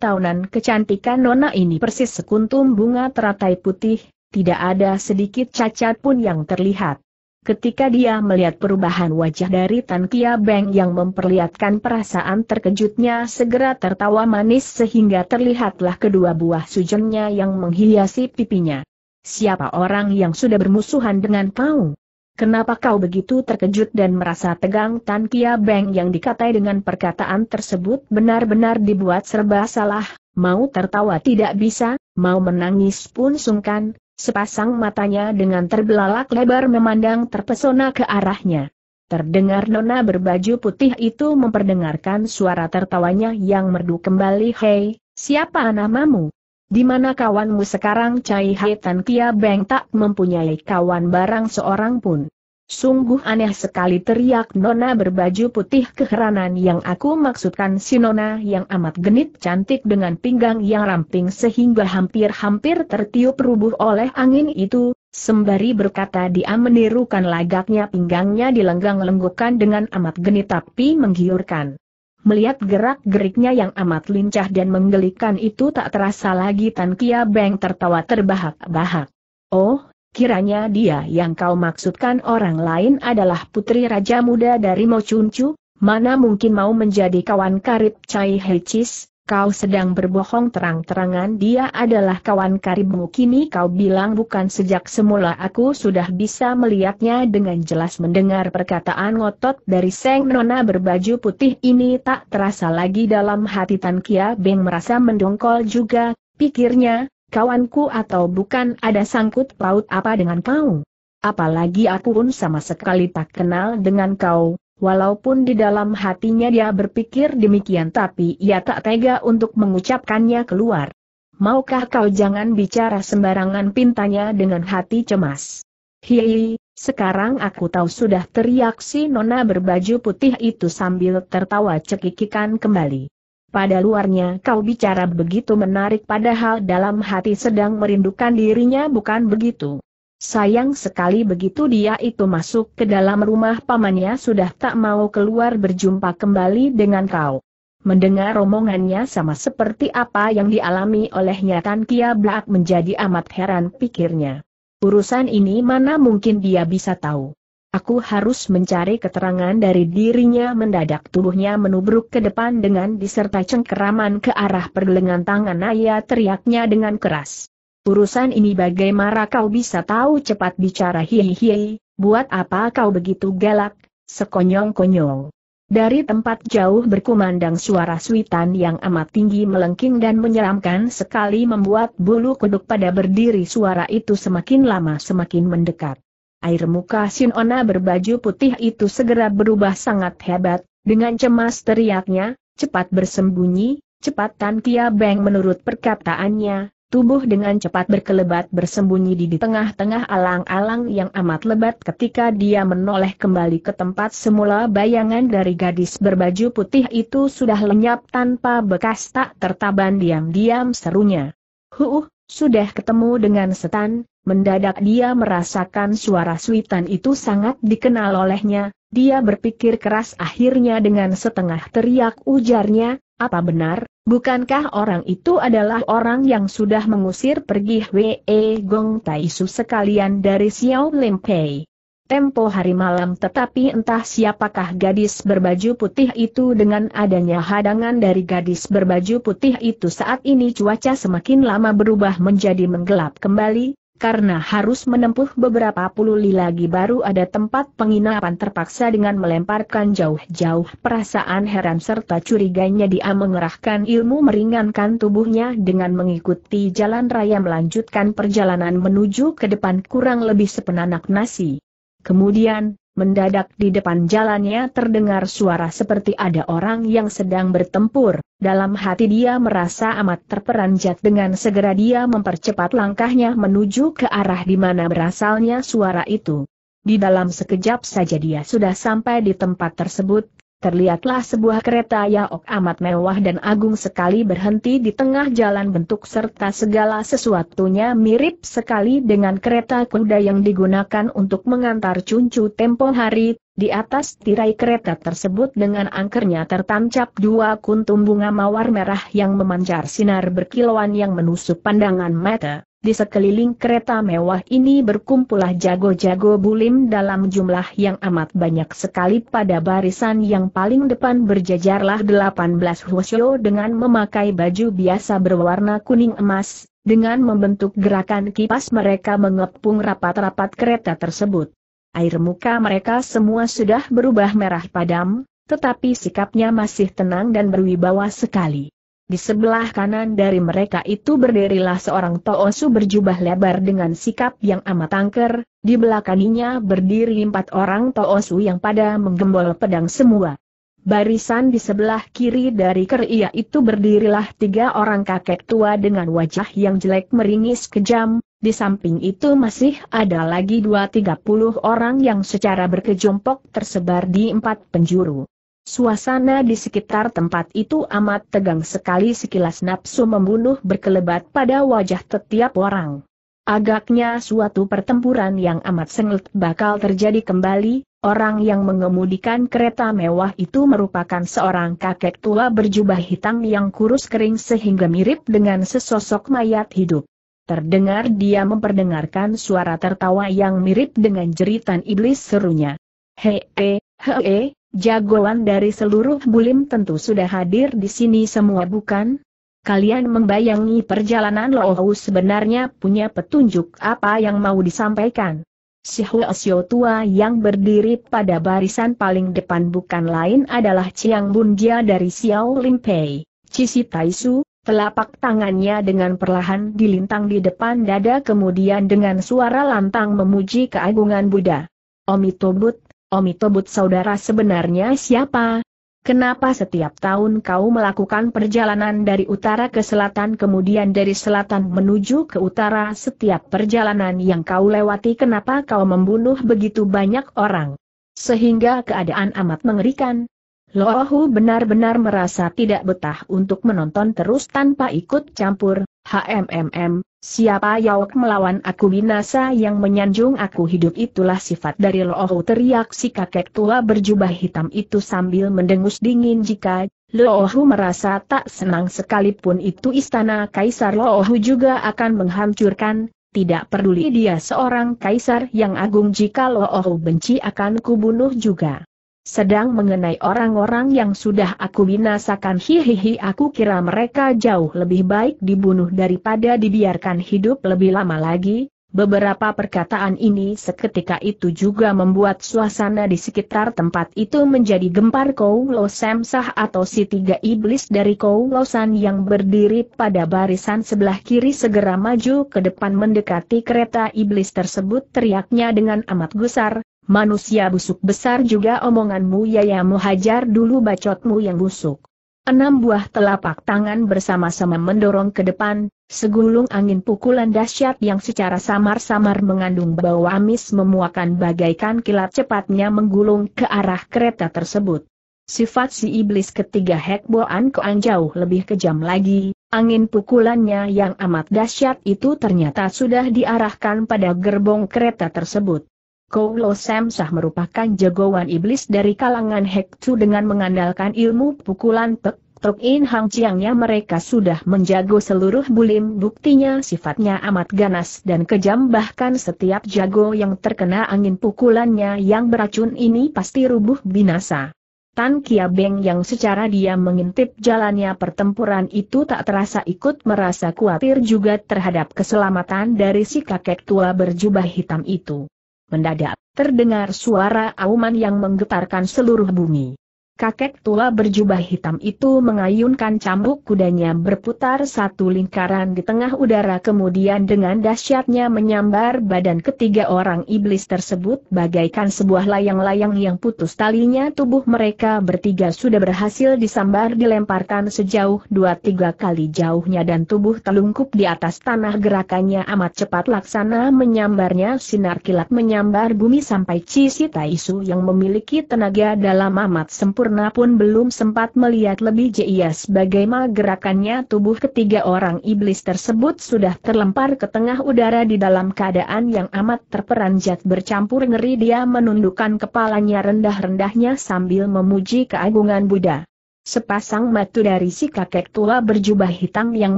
tahunan. Kecantikan nona ini persis sekuntum bunga teratai putih, tidak ada sedikit cacat pun yang terlihat. Ketika dia melihat perubahan wajah dari Tan Kia Beng yang memperlihatkan perasaan terkejutnya segera tertawa manis sehingga terlihatlah kedua buah sujennya yang menghiasi pipinya. Siapa orang yang sudah bermusuhan dengan kau? Kenapa kau begitu terkejut dan merasa tegang Tan Kia Beng yang dikatai dengan perkataan tersebut benar-benar dibuat serba salah, mau tertawa tidak bisa, mau menangis pun sungkan, sepasang matanya dengan terbelalak lebar memandang terpesona ke arahnya. Terdengar nona berbaju putih itu memperdengarkan suara tertawanya yang merdu kembali Hei, siapa namamu? Di mana kawanmu sekarang Cai Tan Kia Beng tak mempunyai kawan barang seorang pun. Sungguh aneh sekali teriak Nona berbaju putih keheranan yang aku maksudkan si Nona yang amat genit cantik dengan pinggang yang ramping sehingga hampir-hampir tertiup rubuh oleh angin itu, sembari berkata dia menirukan lagaknya pinggangnya dilenggang-lenggukan dengan amat genit tapi menggiurkan. Melihat gerak-geriknya yang amat lincah dan menggelikan itu tak terasa lagi Tan Kia Beng tertawa terbahak-bahak. Oh, kiranya dia yang kau maksudkan orang lain adalah putri raja muda dari Mo Mochuncu, mana mungkin mau menjadi kawan karib Chai Hechis? kau sedang berbohong terang-terangan dia adalah kawan karibmu kini kau bilang bukan sejak semula aku sudah bisa melihatnya dengan jelas mendengar perkataan ngotot dari Seng Nona berbaju putih ini tak terasa lagi dalam hati Tan Kia Beng merasa mendongkol juga, pikirnya, kawanku atau bukan ada sangkut paut apa dengan kau? Apalagi aku pun sama sekali tak kenal dengan kau, Walaupun di dalam hatinya dia berpikir demikian tapi ia tak tega untuk mengucapkannya keluar. Maukah kau jangan bicara sembarangan pintanya dengan hati cemas? Hihi, sekarang aku tahu sudah teriak si nona berbaju putih itu sambil tertawa cekikikan kembali. Pada luarnya kau bicara begitu menarik padahal dalam hati sedang merindukan dirinya bukan begitu. Sayang sekali begitu dia itu masuk ke dalam rumah pamannya sudah tak mau keluar berjumpa kembali dengan kau. Mendengar romongannya sama seperti apa yang dialami olehnya Tan Kia Blak menjadi amat heran pikirnya. Urusan ini mana mungkin dia bisa tahu. Aku harus mencari keterangan dari dirinya mendadak tubuhnya menubruk ke depan dengan disertai cengkeraman ke arah pergelengan tangan ayah teriaknya dengan keras. Urusan ini bagaimana kau bisa tahu cepat bicara hihihi, buat apa kau begitu galak, sekonyong-konyong. Dari tempat jauh berkumandang suara suitan yang amat tinggi melengking dan menyeramkan sekali membuat bulu kuduk pada berdiri suara itu semakin lama semakin mendekat. Air muka Sinona berbaju putih itu segera berubah sangat hebat, dengan cemas teriaknya, cepat bersembunyi, cepat Tan Kia Beng menurut perkataannya, Tubuh dengan cepat berkelebat bersembunyi di, tengah-tengah alang-alang yang amat lebat ketika dia menoleh kembali ke tempat semula bayangan dari gadis berbaju putih itu sudah lenyap tanpa bekas tak tertaban diam-diam serunya. Huh, sudah ketemu dengan setan, mendadak dia merasakan suara suitan itu sangat dikenal olehnya, dia berpikir keras akhirnya dengan setengah teriak ujarnya, apa benar, bukankah orang itu adalah orang yang sudah mengusir pergi Hwee Gong Taisu sekalian dari Xiao Lim Pei? Tempo hari malam tetapi entah siapakah gadis berbaju putih itu dengan adanya hadangan dari gadis berbaju putih itu saat ini cuaca semakin lama berubah menjadi menggelap kembali, karena harus menempuh beberapa puluh li lagi baru ada tempat penginapan terpaksa dengan melemparkan jauh-jauh perasaan heran serta curiganya dia mengerahkan ilmu meringankan tubuhnya dengan mengikuti jalan raya melanjutkan perjalanan menuju ke depan kurang lebih sepenanak nasi. Kemudian, mendadak di depan jalannya terdengar suara seperti ada orang yang sedang bertempur. Dalam hati dia merasa amat terperanjat dengan segera dia mempercepat langkahnya menuju ke arah di mana berasalnya suara itu. Di dalam sekejap saja dia sudah sampai di tempat tersebut, terlihatlah sebuah kereta yaok amat mewah dan agung sekali berhenti di tengah jalan bentuk serta segala sesuatunya mirip sekali dengan kereta kuda yang digunakan untuk mengantar cuncu tempo hari, di atas tirai kereta tersebut dengan angkernya tertancap dua kuntum bunga mawar merah yang memancar sinar berkilauan yang menusuk pandangan mata. Di sekeliling kereta mewah ini berkumpulah jago-jago bulim dalam jumlah yang amat banyak sekali pada barisan yang paling depan berjajarlah 18 husyo dengan memakai baju biasa berwarna kuning emas, dengan membentuk gerakan kipas mereka mengepung rapat-rapat kereta tersebut. Air muka mereka semua sudah berubah merah padam, tetapi sikapnya masih tenang dan berwibawa sekali. Di sebelah kanan dari mereka itu berdirilah seorang Toosu berjubah lebar dengan sikap yang amat angker, di belakangnya berdiri empat orang Toosu yang pada menggembol pedang semua. Barisan di sebelah kiri dari keria itu berdirilah tiga orang kakek tua dengan wajah yang jelek meringis kejam, di samping itu masih ada lagi dua tiga puluh orang yang secara berkejompok tersebar di empat penjuru. Suasana di sekitar tempat itu amat tegang sekali sekilas nafsu membunuh berkelebat pada wajah setiap orang. Agaknya suatu pertempuran yang amat sengit bakal terjadi kembali, orang yang mengemudikan kereta mewah itu merupakan seorang kakek tua berjubah hitam yang kurus kering sehingga mirip dengan sesosok mayat hidup. Terdengar dia memperdengarkan suara tertawa yang mirip dengan jeritan iblis serunya. Hei, hei, hei, Jagoan dari seluruh bulim tentu sudah hadir di sini semua bukan? Kalian membayangi perjalanan Lohu sebenarnya punya petunjuk apa yang mau disampaikan. Si Huasyo tua yang berdiri pada barisan paling depan bukan lain adalah Chiang Bunjia dari Xiao Limpei, Cisi Taisu, telapak tangannya dengan perlahan dilintang di depan dada kemudian dengan suara lantang memuji keagungan Buddha. Omitobut, Omi Tobut saudara sebenarnya siapa? Kenapa setiap tahun kau melakukan perjalanan dari utara ke selatan kemudian dari selatan menuju ke utara setiap perjalanan yang kau lewati kenapa kau membunuh begitu banyak orang? Sehingga keadaan amat mengerikan, Lohu benar-benar merasa tidak betah untuk menonton terus tanpa ikut campur, HMMM, siapa yauk melawan aku binasa yang menyanjung aku hidup itulah sifat dari Lohu teriak si kakek tua berjubah hitam itu sambil mendengus dingin jika Lohu merasa tak senang sekalipun itu istana kaisar Lohu juga akan menghancurkan, tidak peduli dia seorang kaisar yang agung jika Lohu benci akan kubunuh juga. Sedang mengenai orang-orang yang sudah aku binasakan hihihi aku kira mereka jauh lebih baik dibunuh daripada dibiarkan hidup lebih lama lagi. Beberapa perkataan ini seketika itu juga membuat suasana di sekitar tempat itu menjadi gempar Koulo Semsah atau si tiga iblis dari Koulosan yang berdiri pada barisan sebelah kiri segera maju ke depan mendekati kereta iblis tersebut teriaknya dengan amat gusar, Manusia busuk besar juga omonganmu Yaya Muhajar dulu bacotmu yang busuk. Enam buah telapak tangan bersama-sama mendorong ke depan, segulung angin pukulan dahsyat yang secara samar-samar mengandung bau amis memuakan bagaikan kilat cepatnya menggulung ke arah kereta tersebut. Sifat si iblis ketiga Hekboan Koan jauh lebih kejam lagi, angin pukulannya yang amat dahsyat itu ternyata sudah diarahkan pada gerbong kereta tersebut. Koulo Samsah merupakan jagoan iblis dari kalangan Hektu dengan mengandalkan ilmu pukulan tek Tok In Hang Chiangnya mereka sudah menjago seluruh bulim buktinya sifatnya amat ganas dan kejam bahkan setiap jago yang terkena angin pukulannya yang beracun ini pasti rubuh binasa. Tan Kia Beng yang secara diam mengintip jalannya pertempuran itu tak terasa ikut merasa khawatir juga terhadap keselamatan dari si kakek tua berjubah hitam itu. Mendadak, terdengar suara auman yang menggetarkan seluruh bumi. Kakek tua berjubah hitam itu mengayunkan cambuk kudanya berputar satu lingkaran di tengah udara kemudian dengan dahsyatnya menyambar badan ketiga orang iblis tersebut bagaikan sebuah layang-layang yang putus talinya tubuh mereka bertiga sudah berhasil disambar dilemparkan sejauh dua tiga kali jauhnya dan tubuh telungkup di atas tanah gerakannya amat cepat laksana menyambarnya sinar kilat menyambar bumi sampai Cisi Taisu yang memiliki tenaga dalam amat sempurna Purna pun belum sempat melihat lebih jelas bagaimana gerakannya tubuh ketiga orang iblis tersebut sudah terlempar ke tengah udara di dalam keadaan yang amat terperanjat bercampur ngeri dia menundukkan kepalanya rendah-rendahnya sambil memuji keagungan Buddha. Sepasang mata dari si kakek tua berjubah hitam yang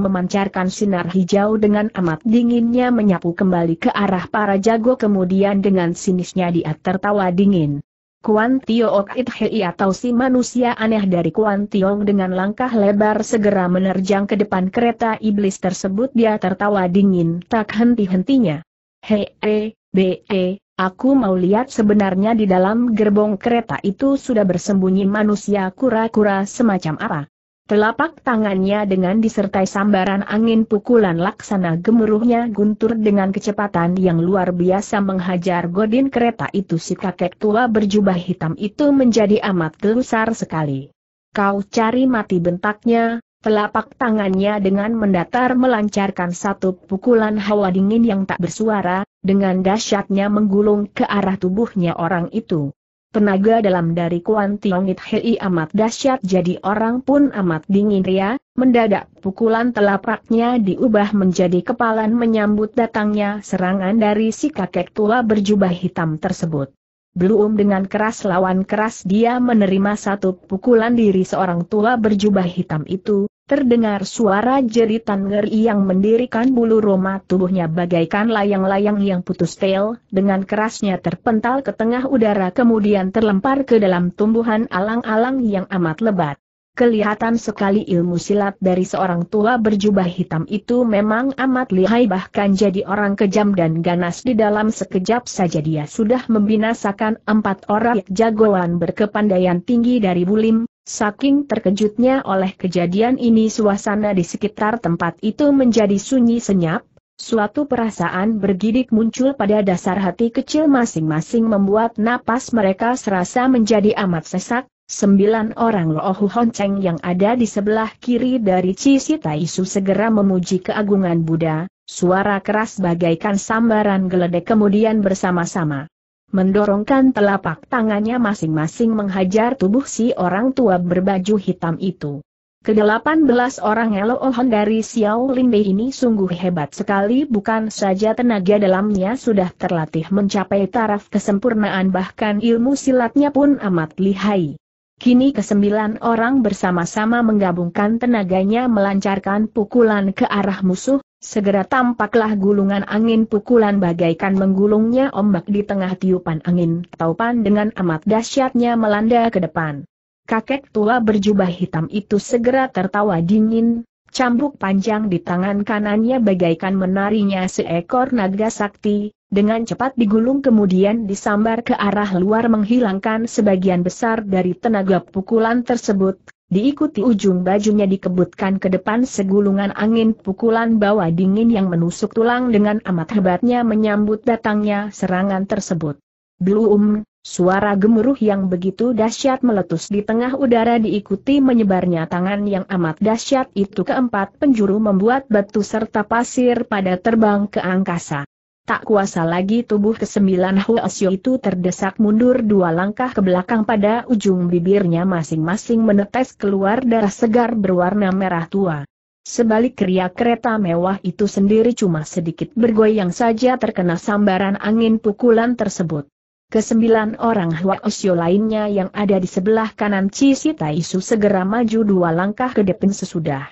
memancarkan sinar hijau dengan amat dinginnya menyapu kembali ke arah para jago kemudian dengan sinisnya dia tertawa dingin. Kuan Tio Ok Hei atau si manusia aneh dari Kuan Tiong dengan langkah lebar segera menerjang ke depan kereta iblis tersebut dia tertawa dingin tak henti-hentinya. Hei, e, be, e, aku mau lihat sebenarnya di dalam gerbong kereta itu sudah bersembunyi manusia kura-kura semacam apa. Telapak tangannya dengan disertai sambaran angin pukulan laksana gemuruhnya guntur dengan kecepatan yang luar biasa menghajar godin kereta itu si kakek tua berjubah hitam itu menjadi amat gelusar sekali. Kau cari mati bentaknya, telapak tangannya dengan mendatar melancarkan satu pukulan hawa dingin yang tak bersuara, dengan dahsyatnya menggulung ke arah tubuhnya orang itu. Tenaga dalam dari Kuan Tiong It Hei amat dahsyat jadi orang pun amat dingin ria, mendadak pukulan telapaknya diubah menjadi kepalan menyambut datangnya serangan dari si kakek tua berjubah hitam tersebut. Belum dengan keras lawan keras dia menerima satu pukulan diri seorang tua berjubah hitam itu, Terdengar suara jeritan ngeri yang mendirikan bulu roma tubuhnya bagaikan layang-layang yang putus tel, dengan kerasnya terpental ke tengah udara kemudian terlempar ke dalam tumbuhan alang-alang yang amat lebat. Kelihatan sekali ilmu silat dari seorang tua berjubah hitam itu memang amat lihai bahkan jadi orang kejam dan ganas di dalam sekejap saja dia sudah membinasakan empat orang jagoan berkepandaian tinggi dari Bulim, Saking terkejutnya oleh kejadian ini suasana di sekitar tempat itu menjadi sunyi senyap, suatu perasaan bergidik muncul pada dasar hati kecil masing-masing membuat napas mereka serasa menjadi amat sesak, sembilan orang Lohu Honceng yang ada di sebelah kiri dari Cisi Taisu segera memuji keagungan Buddha, suara keras bagaikan sambaran geledek kemudian bersama-sama. Mendorongkan telapak tangannya masing-masing menghajar tubuh si orang tua berbaju hitam itu. Kedelapan belas orang Ohon dari Xiao Limbe ini sungguh hebat sekali bukan saja tenaga dalamnya sudah terlatih mencapai taraf kesempurnaan bahkan ilmu silatnya pun amat lihai. Kini kesembilan orang bersama-sama menggabungkan tenaganya melancarkan pukulan ke arah musuh, Segera tampaklah gulungan angin pukulan bagaikan menggulungnya ombak di tengah tiupan angin taupan dengan amat dahsyatnya melanda ke depan. Kakek tua berjubah hitam itu segera tertawa dingin, cambuk panjang di tangan kanannya bagaikan menarinya seekor naga sakti, dengan cepat digulung kemudian disambar ke arah luar menghilangkan sebagian besar dari tenaga pukulan tersebut, diikuti ujung bajunya dikebutkan ke depan segulungan angin pukulan bawah dingin yang menusuk tulang dengan amat hebatnya menyambut datangnya serangan tersebut. Belum, suara gemuruh yang begitu dahsyat meletus di tengah udara diikuti menyebarnya tangan yang amat dahsyat itu keempat penjuru membuat batu serta pasir pada terbang ke angkasa. Tak kuasa lagi tubuh kesembilan Huasyo itu terdesak mundur dua langkah ke belakang pada ujung bibirnya masing-masing menetes keluar darah segar berwarna merah tua. Sebalik kriak kereta mewah itu sendiri cuma sedikit bergoyang saja terkena sambaran angin pukulan tersebut. Kesembilan orang Huasyo lainnya yang ada di sebelah kanan Cisi Su segera maju dua langkah ke depan sesudah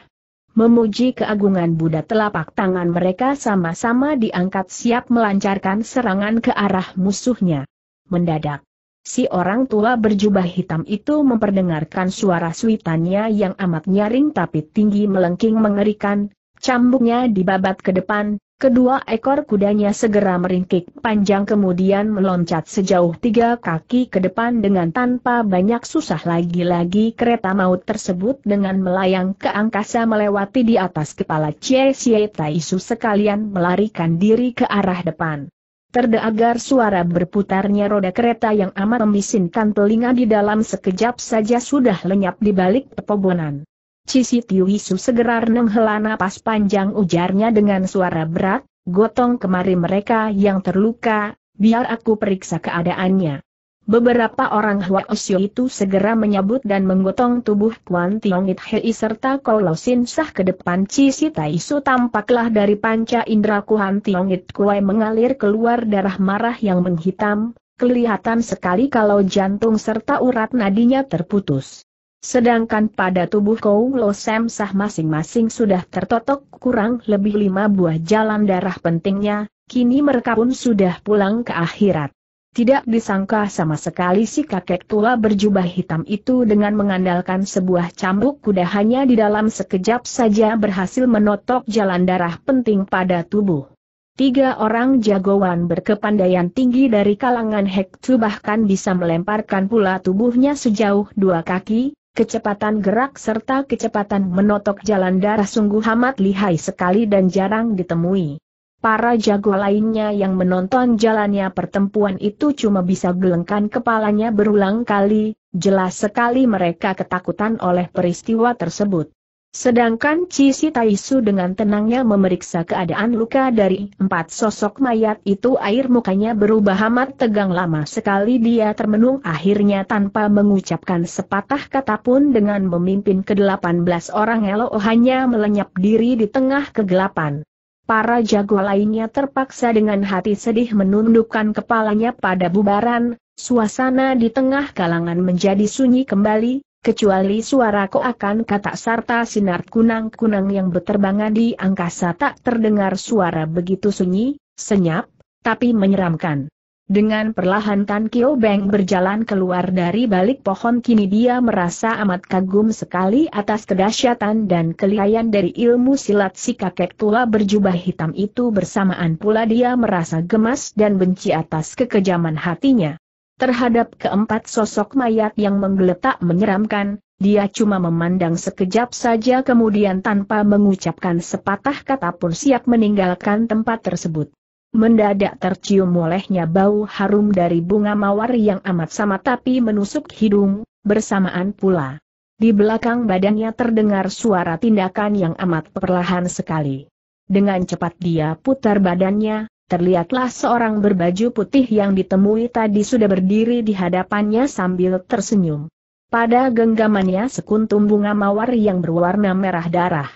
memuji keagungan Buddha telapak tangan mereka sama-sama diangkat siap melancarkan serangan ke arah musuhnya. Mendadak, si orang tua berjubah hitam itu memperdengarkan suara suitannya yang amat nyaring tapi tinggi melengking mengerikan, cambuknya dibabat ke depan, Kedua ekor kudanya segera meringkik panjang kemudian meloncat sejauh tiga kaki ke depan dengan tanpa banyak susah lagi-lagi kereta maut tersebut dengan melayang ke angkasa melewati di atas kepala Chie Xie Taisu sekalian melarikan diri ke arah depan. Terdengar suara berputarnya roda kereta yang amat memisinkan telinga di dalam sekejap saja sudah lenyap di balik pepohonan. Cici Tiuisu segera menghela napas panjang ujarnya dengan suara berat, gotong kemari mereka yang terluka, biar aku periksa keadaannya. Beberapa orang Hua Osyo itu segera menyebut dan menggotong tubuh Kuan Tiong It Hei serta Kolosin Sah ke depan Tai Taisu tampaklah dari panca indera Kuan Tiong It Kuai mengalir keluar darah marah yang menghitam, kelihatan sekali kalau jantung serta urat nadinya terputus. Sedangkan pada tubuh Kou Lo Sam Sah masing-masing sudah tertotok kurang lebih lima buah jalan darah pentingnya, kini mereka pun sudah pulang ke akhirat. Tidak disangka sama sekali si kakek tua berjubah hitam itu dengan mengandalkan sebuah cambuk kuda hanya di dalam sekejap saja berhasil menotok jalan darah penting pada tubuh. Tiga orang jagoan berkepandaian tinggi dari kalangan Hektu bahkan bisa melemparkan pula tubuhnya sejauh dua kaki, Kecepatan gerak serta kecepatan menotok jalan darah sungguh amat lihai sekali dan jarang ditemui. Para jago lainnya yang menonton jalannya pertempuan itu cuma bisa gelengkan kepalanya berulang kali, jelas sekali mereka ketakutan oleh peristiwa tersebut. Sedangkan Cici Taisu dengan tenangnya memeriksa keadaan luka dari empat sosok mayat itu air mukanya berubah amat tegang lama sekali dia termenung akhirnya tanpa mengucapkan sepatah kata pun dengan memimpin ke-18 orang Elo hanya melenyap diri di tengah kegelapan. Para jago lainnya terpaksa dengan hati sedih menundukkan kepalanya pada bubaran, suasana di tengah kalangan menjadi sunyi kembali, kecuali suara akan kata serta sinar kunang-kunang yang berterbangan di angkasa tak terdengar suara begitu sunyi, senyap, tapi menyeramkan. Dengan perlahan Tan Kio Beng berjalan keluar dari balik pohon kini dia merasa amat kagum sekali atas kedahsyatan dan kelihayan dari ilmu silat si kakek tua berjubah hitam itu bersamaan pula dia merasa gemas dan benci atas kekejaman hatinya. Terhadap keempat sosok mayat yang menggeletak menyeramkan, dia cuma memandang sekejap saja kemudian tanpa mengucapkan sepatah kata pun siap meninggalkan tempat tersebut. Mendadak tercium olehnya bau harum dari bunga mawar yang amat sama tapi menusuk hidung, bersamaan pula. Di belakang badannya terdengar suara tindakan yang amat perlahan sekali. Dengan cepat dia putar badannya, terlihatlah seorang berbaju putih yang ditemui tadi sudah berdiri di hadapannya sambil tersenyum. Pada genggamannya sekuntum bunga mawar yang berwarna merah darah.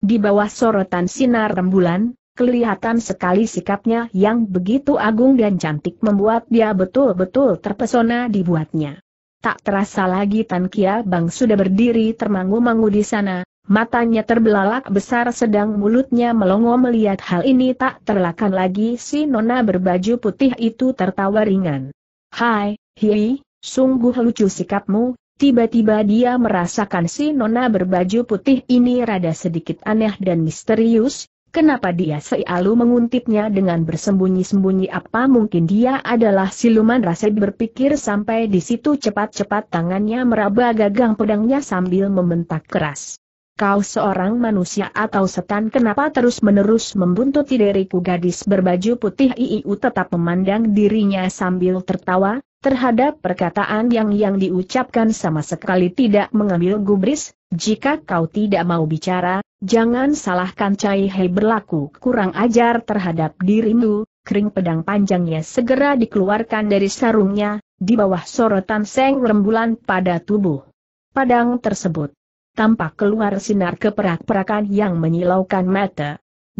Di bawah sorotan sinar rembulan, kelihatan sekali sikapnya yang begitu agung dan cantik membuat dia betul-betul terpesona dibuatnya. Tak terasa lagi Tan Kia Bang sudah berdiri termangu-mangu di sana, Matanya terbelalak besar sedang mulutnya melongo melihat hal ini tak terlakan lagi si nona berbaju putih itu tertawa ringan. Hai, hi, sungguh lucu sikapmu, tiba-tiba dia merasakan si nona berbaju putih ini rada sedikit aneh dan misterius, kenapa dia selalu menguntitnya dengan bersembunyi-sembunyi apa mungkin dia adalah siluman rasa berpikir sampai di situ cepat-cepat tangannya meraba gagang pedangnya sambil membentak keras kau seorang manusia atau setan kenapa terus-menerus membuntuti diriku gadis berbaju putih IIU tetap memandang dirinya sambil tertawa, terhadap perkataan yang yang diucapkan sama sekali tidak mengambil gubris, jika kau tidak mau bicara, jangan salahkan Cai Hei berlaku kurang ajar terhadap dirimu, kering pedang panjangnya segera dikeluarkan dari sarungnya, di bawah sorotan seng rembulan pada tubuh. Padang tersebut tampak keluar sinar keperak-perakan yang menyilaukan mata.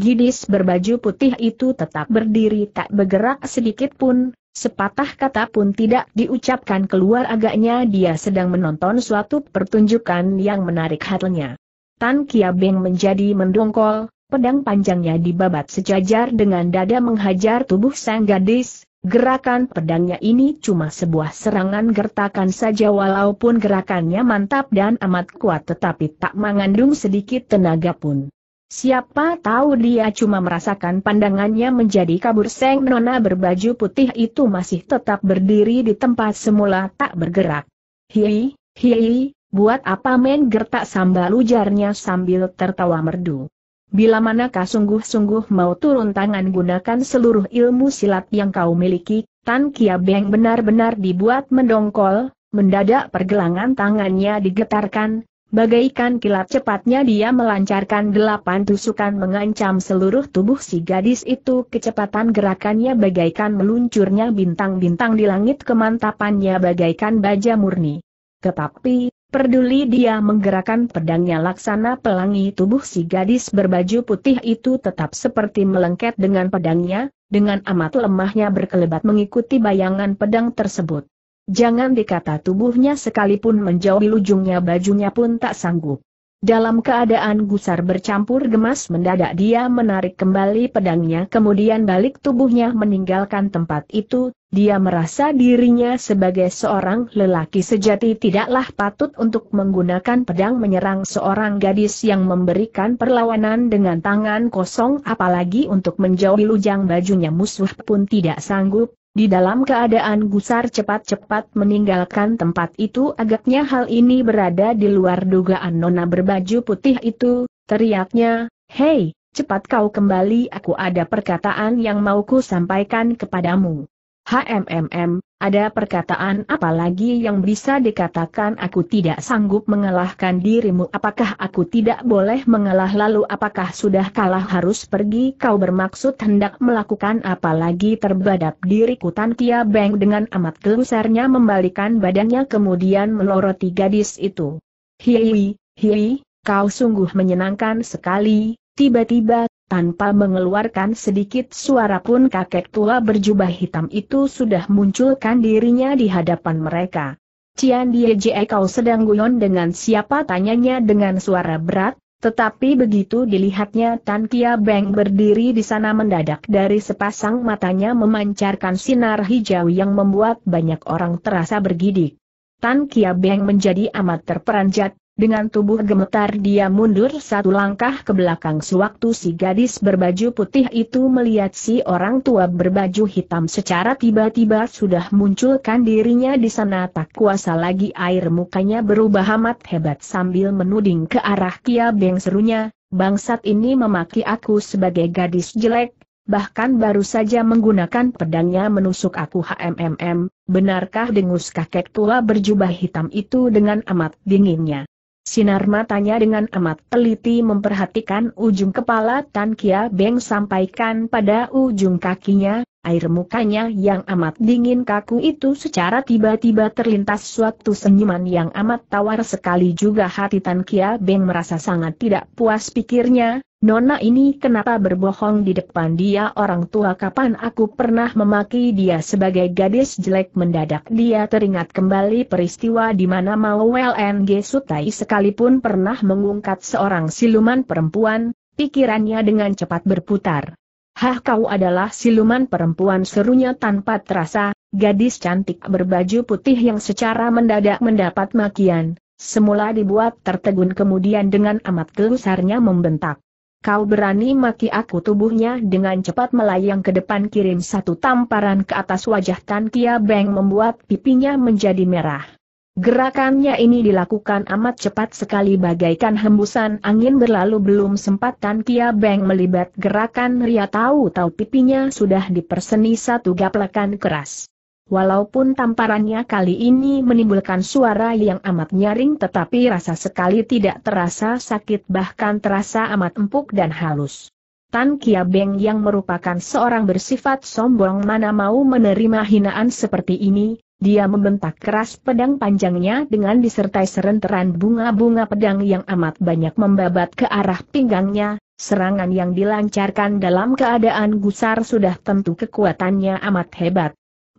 Gidis berbaju putih itu tetap berdiri tak bergerak sedikit pun, sepatah kata pun tidak diucapkan keluar agaknya dia sedang menonton suatu pertunjukan yang menarik hatinya. Tan Kia Beng menjadi mendongkol, pedang panjangnya dibabat sejajar dengan dada menghajar tubuh sang gadis, Gerakan pedangnya ini cuma sebuah serangan gertakan saja walaupun gerakannya mantap dan amat kuat tetapi tak mengandung sedikit tenaga pun. Siapa tahu dia cuma merasakan pandangannya menjadi kabur seng nona berbaju putih itu masih tetap berdiri di tempat semula tak bergerak. Hihi, hihi, buat apa men gertak sambal ujarnya sambil tertawa merdu. Bila manakah sungguh-sungguh mau turun tangan gunakan seluruh ilmu silat yang kau miliki, Tan Kia Beng benar-benar dibuat mendongkol, mendadak pergelangan tangannya digetarkan, bagaikan kilat cepatnya dia melancarkan delapan tusukan mengancam seluruh tubuh si gadis itu kecepatan gerakannya bagaikan meluncurnya bintang-bintang di langit kemantapannya bagaikan baja murni. Tetapi, Peduli dia menggerakkan pedangnya laksana pelangi tubuh si gadis berbaju putih itu tetap seperti melengket dengan pedangnya, dengan amat lemahnya berkelebat mengikuti bayangan pedang tersebut. Jangan dikata tubuhnya sekalipun menjauhi ujungnya bajunya pun tak sanggup. Dalam keadaan gusar bercampur gemas mendadak dia menarik kembali pedangnya kemudian balik tubuhnya meninggalkan tempat itu, dia merasa dirinya sebagai seorang lelaki sejati tidaklah patut untuk menggunakan pedang menyerang seorang gadis yang memberikan perlawanan dengan tangan kosong apalagi untuk menjauhi lujang bajunya musuh pun tidak sanggup. Di dalam keadaan gusar cepat-cepat meninggalkan tempat itu agaknya hal ini berada di luar dugaan nona berbaju putih itu, teriaknya, Hei, cepat kau kembali aku ada perkataan yang mau ku sampaikan kepadamu. HMMM, ada perkataan apa lagi yang bisa dikatakan aku tidak sanggup mengalahkan dirimu apakah aku tidak boleh mengalah lalu apakah sudah kalah harus pergi kau bermaksud hendak melakukan apa lagi terbadap diriku Tan Kia Beng dengan amat gelusarnya membalikan badannya kemudian meloroti gadis itu. Hiwi, hiwi, kau sungguh menyenangkan sekali, tiba-tiba tanpa mengeluarkan sedikit suara pun kakek tua berjubah hitam itu sudah munculkan dirinya di hadapan mereka. Cian Die kau sedang guyon dengan siapa tanyanya dengan suara berat, tetapi begitu dilihatnya Tan Kia Beng berdiri di sana mendadak dari sepasang matanya memancarkan sinar hijau yang membuat banyak orang terasa bergidik. Tan Kia Beng menjadi amat terperanjat, dengan tubuh gemetar dia mundur satu langkah ke belakang sewaktu si gadis berbaju putih itu melihat si orang tua berbaju hitam secara tiba-tiba sudah munculkan dirinya di sana tak kuasa lagi air mukanya berubah amat hebat sambil menuding ke arah Kia Beng serunya, bangsat ini memaki aku sebagai gadis jelek, bahkan baru saja menggunakan pedangnya menusuk aku HMMM, benarkah dengus kakek tua berjubah hitam itu dengan amat dinginnya. Sinar matanya dengan amat teliti memperhatikan ujung kepala Tan Kia Beng sampaikan pada ujung kakinya, air mukanya yang amat dingin kaku itu secara tiba-tiba terlintas suatu senyuman yang amat tawar sekali juga hati Tan Kia Beng merasa sangat tidak puas pikirnya, Nona ini kenapa berbohong di depan dia orang tua kapan aku pernah memaki dia sebagai gadis jelek mendadak dia teringat kembali peristiwa di mana Mawel NG Sutai sekalipun pernah mengungkap seorang siluman perempuan, pikirannya dengan cepat berputar. Hah kau adalah siluman perempuan serunya tanpa terasa, gadis cantik berbaju putih yang secara mendadak mendapat makian, semula dibuat tertegun kemudian dengan amat gelusarnya membentak. Kau berani maki aku tubuhnya dengan cepat melayang ke depan kirim satu tamparan ke atas wajah Tan Kia Beng membuat pipinya menjadi merah. Gerakannya ini dilakukan amat cepat sekali bagaikan hembusan angin berlalu belum sempat Tan Kia Beng melibat gerakan Ria tahu-tahu pipinya sudah diperseni satu gaplakan keras. Walaupun tamparannya kali ini menimbulkan suara yang amat nyaring tetapi rasa sekali tidak terasa sakit bahkan terasa amat empuk dan halus. Tan Kia Beng yang merupakan seorang bersifat sombong mana mau menerima hinaan seperti ini, dia membentak keras pedang panjangnya dengan disertai serenteran bunga-bunga pedang yang amat banyak membabat ke arah pinggangnya, serangan yang dilancarkan dalam keadaan gusar sudah tentu kekuatannya amat hebat.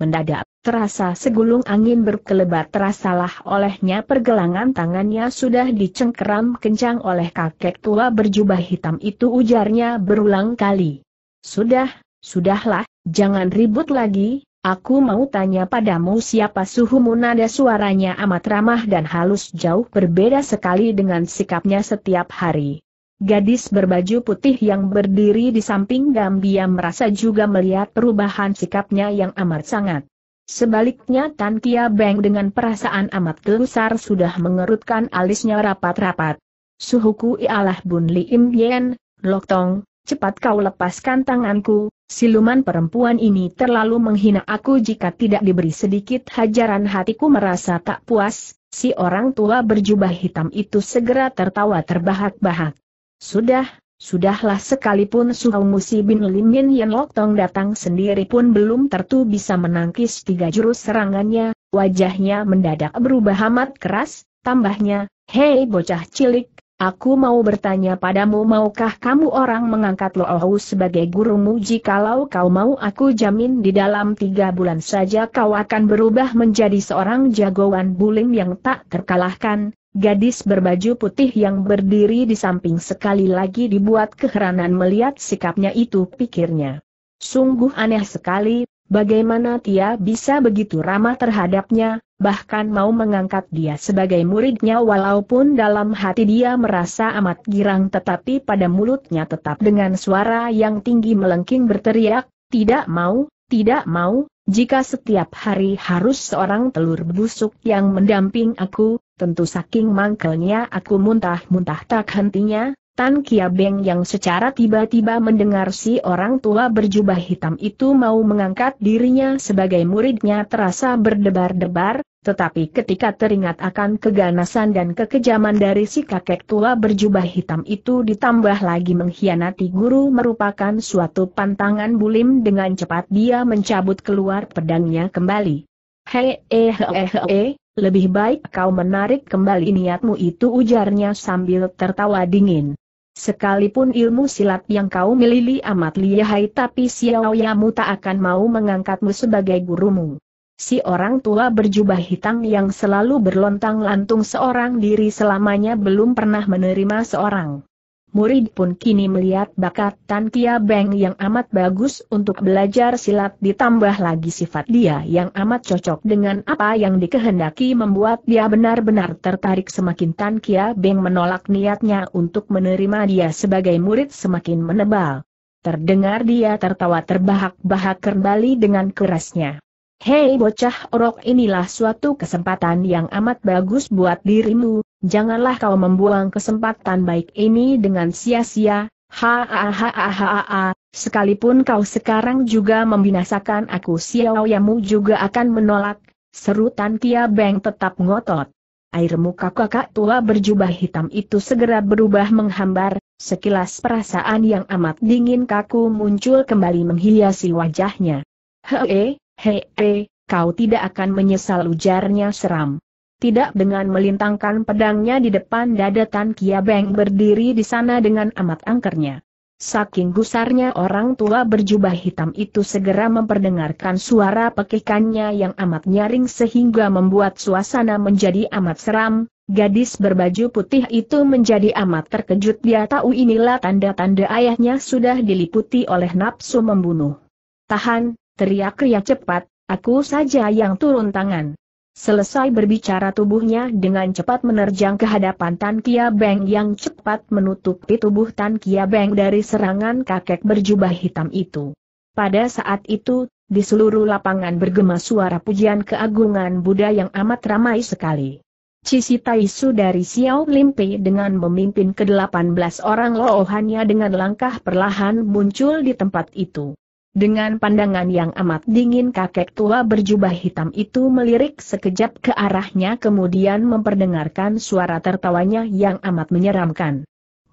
Mendadak, terasa segulung angin berkelebat terasalah olehnya pergelangan tangannya sudah dicengkeram kencang oleh kakek tua berjubah hitam itu ujarnya berulang kali. Sudah, sudahlah, jangan ribut lagi, Aku mau tanya padamu siapa suhu Munada. suaranya amat ramah dan halus jauh berbeda sekali dengan sikapnya setiap hari. Gadis berbaju putih yang berdiri di samping Gambia merasa juga melihat perubahan sikapnya yang amat sangat. Sebaliknya Tan Kia Beng dengan perasaan amat gelusar sudah mengerutkan alisnya rapat-rapat. Suhuku ialah Bun li im Yen, Lok Tong, cepat kau lepaskan tanganku, siluman perempuan ini terlalu menghina aku jika tidak diberi sedikit hajaran hatiku merasa tak puas, Si orang tua berjubah hitam itu segera tertawa terbahak-bahak. Sudah, sudahlah sekalipun Musi bin Lin yang Yan Lok Tong datang sendiri pun belum tertu bisa menangkis tiga jurus serangannya, wajahnya mendadak berubah amat keras, tambahnya, Hei bocah cilik, aku mau bertanya padamu maukah kamu orang mengangkat Lo'ohu sebagai gurumu jikalau kau mau aku jamin di dalam tiga bulan saja kau akan berubah menjadi seorang jagoan bulim yang tak terkalahkan, Gadis berbaju putih yang berdiri di samping sekali lagi dibuat keheranan melihat sikapnya itu pikirnya. Sungguh aneh sekali, bagaimana dia bisa begitu ramah terhadapnya, bahkan mau mengangkat dia sebagai muridnya walaupun dalam hati dia merasa amat girang tetapi pada mulutnya tetap dengan suara yang tinggi melengking berteriak, tidak mau, tidak mau, jika setiap hari harus seorang telur busuk yang mendamping aku, tentu saking mangkelnya aku muntah-muntah tak hentinya, Tan Kia Beng yang secara tiba-tiba mendengar si orang tua berjubah hitam itu mau mengangkat dirinya sebagai muridnya terasa berdebar-debar, tetapi ketika teringat akan keganasan dan kekejaman dari si kakek tua berjubah hitam itu ditambah lagi mengkhianati guru merupakan suatu pantangan bulim dengan cepat dia mencabut keluar pedangnya kembali. Hei, eh, eh, eh, lebih baik kau menarik kembali niatmu itu ujarnya sambil tertawa dingin. Sekalipun ilmu silat yang kau milili amat lihai tapi Xiaoyamu tak akan mau mengangkatmu sebagai gurumu. Si orang tua berjubah hitam yang selalu berlontang-lantung seorang diri selamanya belum pernah menerima seorang. Murid pun kini melihat bakat Tan Kia Beng yang amat bagus untuk belajar silat ditambah lagi sifat dia yang amat cocok dengan apa yang dikehendaki membuat dia benar-benar tertarik semakin Tan Kia Beng menolak niatnya untuk menerima dia sebagai murid semakin menebal. Terdengar dia tertawa terbahak-bahak kembali dengan kerasnya. Hei bocah orok inilah suatu kesempatan yang amat bagus buat dirimu, janganlah kau membuang kesempatan baik ini dengan sia-sia, hahaha, sekalipun kau sekarang juga membinasakan aku siawayamu juga akan menolak, Tan Kia Beng tetap ngotot. Air muka kakak tua berjubah hitam itu segera berubah menghambar, sekilas perasaan yang amat dingin kaku muncul kembali menghiasi wajahnya. Hei, eh. Hei, he, eh, kau tidak akan menyesal ujarnya seram. Tidak dengan melintangkan pedangnya di depan dada Tan Beng berdiri di sana dengan amat angkernya. Saking gusarnya orang tua berjubah hitam itu segera memperdengarkan suara pekikannya yang amat nyaring sehingga membuat suasana menjadi amat seram, gadis berbaju putih itu menjadi amat terkejut dia tahu inilah tanda-tanda ayahnya sudah diliputi oleh nafsu membunuh. Tahan, Teriak-riak cepat, aku saja yang turun tangan. Selesai berbicara tubuhnya dengan cepat menerjang ke hadapan Tan Kia Beng yang cepat menutupi tubuh Tan Kia Beng dari serangan kakek berjubah hitam itu. Pada saat itu, di seluruh lapangan bergema suara pujian keagungan Buddha yang amat ramai sekali. Cisi Taisu dari Xiao Limpe dengan memimpin ke-18 orang lohannya dengan langkah perlahan muncul di tempat itu. Dengan pandangan yang amat dingin kakek tua berjubah hitam itu melirik sekejap ke arahnya kemudian memperdengarkan suara tertawanya yang amat menyeramkan.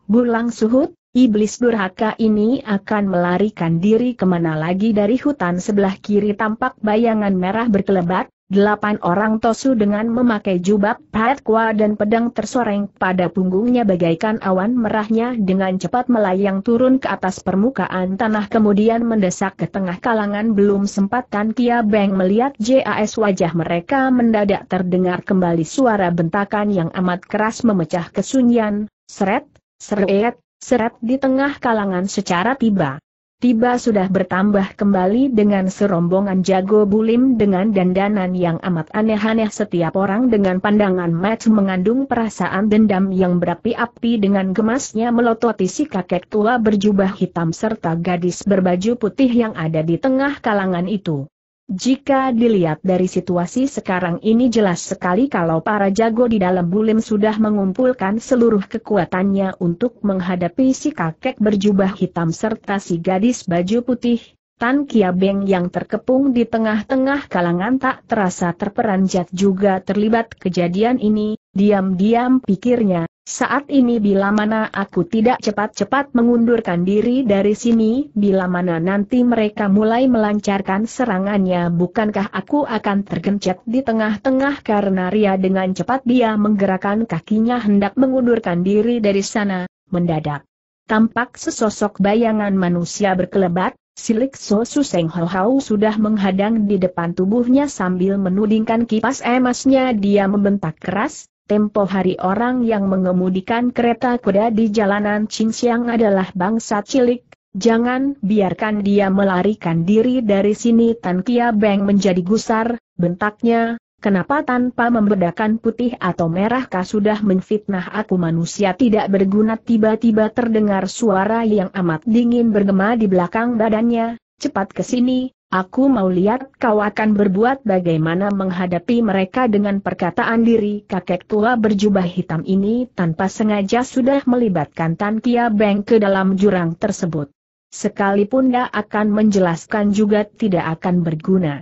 Bulang suhut, iblis durhaka ini akan melarikan diri kemana lagi dari hutan sebelah kiri tampak bayangan merah berkelebat, Delapan orang Tosu dengan memakai jubah Patkwa dan pedang tersoreng pada punggungnya bagaikan awan merahnya dengan cepat melayang turun ke atas permukaan tanah kemudian mendesak ke tengah kalangan belum sempat Tan Kia Beng melihat JAS wajah mereka mendadak terdengar kembali suara bentakan yang amat keras memecah kesunyian, seret, seret, seret di tengah kalangan secara tiba tiba sudah bertambah kembali dengan serombongan jago bulim dengan dandanan yang amat aneh-aneh setiap orang dengan pandangan match mengandung perasaan dendam yang berapi-api dengan gemasnya melototi si kakek tua berjubah hitam serta gadis berbaju putih yang ada di tengah kalangan itu. Jika dilihat dari situasi sekarang ini jelas sekali kalau para jago di dalam bulim sudah mengumpulkan seluruh kekuatannya untuk menghadapi si kakek berjubah hitam serta si gadis baju putih, Tan Kia Beng yang terkepung di tengah-tengah kalangan tak terasa terperanjat juga terlibat kejadian ini, diam-diam pikirnya, saat ini bila mana aku tidak cepat-cepat mengundurkan diri dari sini, bila mana nanti mereka mulai melancarkan serangannya bukankah aku akan tergencet di tengah-tengah karena Ria dengan cepat dia menggerakkan kakinya hendak mengundurkan diri dari sana, mendadak. Tampak sesosok bayangan manusia berkelebat, silik So Suseng Hau Hau sudah menghadang di depan tubuhnya sambil menudingkan kipas emasnya dia membentak keras, Tempo hari orang yang mengemudikan kereta kuda di jalanan Qingxiang adalah bangsa cilik, jangan biarkan dia melarikan diri dari sini Tan Kia Beng menjadi gusar, bentaknya, kenapa tanpa membedakan putih atau merahkah sudah menfitnah aku manusia tidak berguna tiba-tiba terdengar suara yang amat dingin bergema di belakang badannya, cepat ke sini, Aku mau lihat kau akan berbuat bagaimana menghadapi mereka dengan perkataan diri kakek tua berjubah hitam ini tanpa sengaja sudah melibatkan Tan Kia Beng ke dalam jurang tersebut. Sekalipun dia akan menjelaskan juga tidak akan berguna.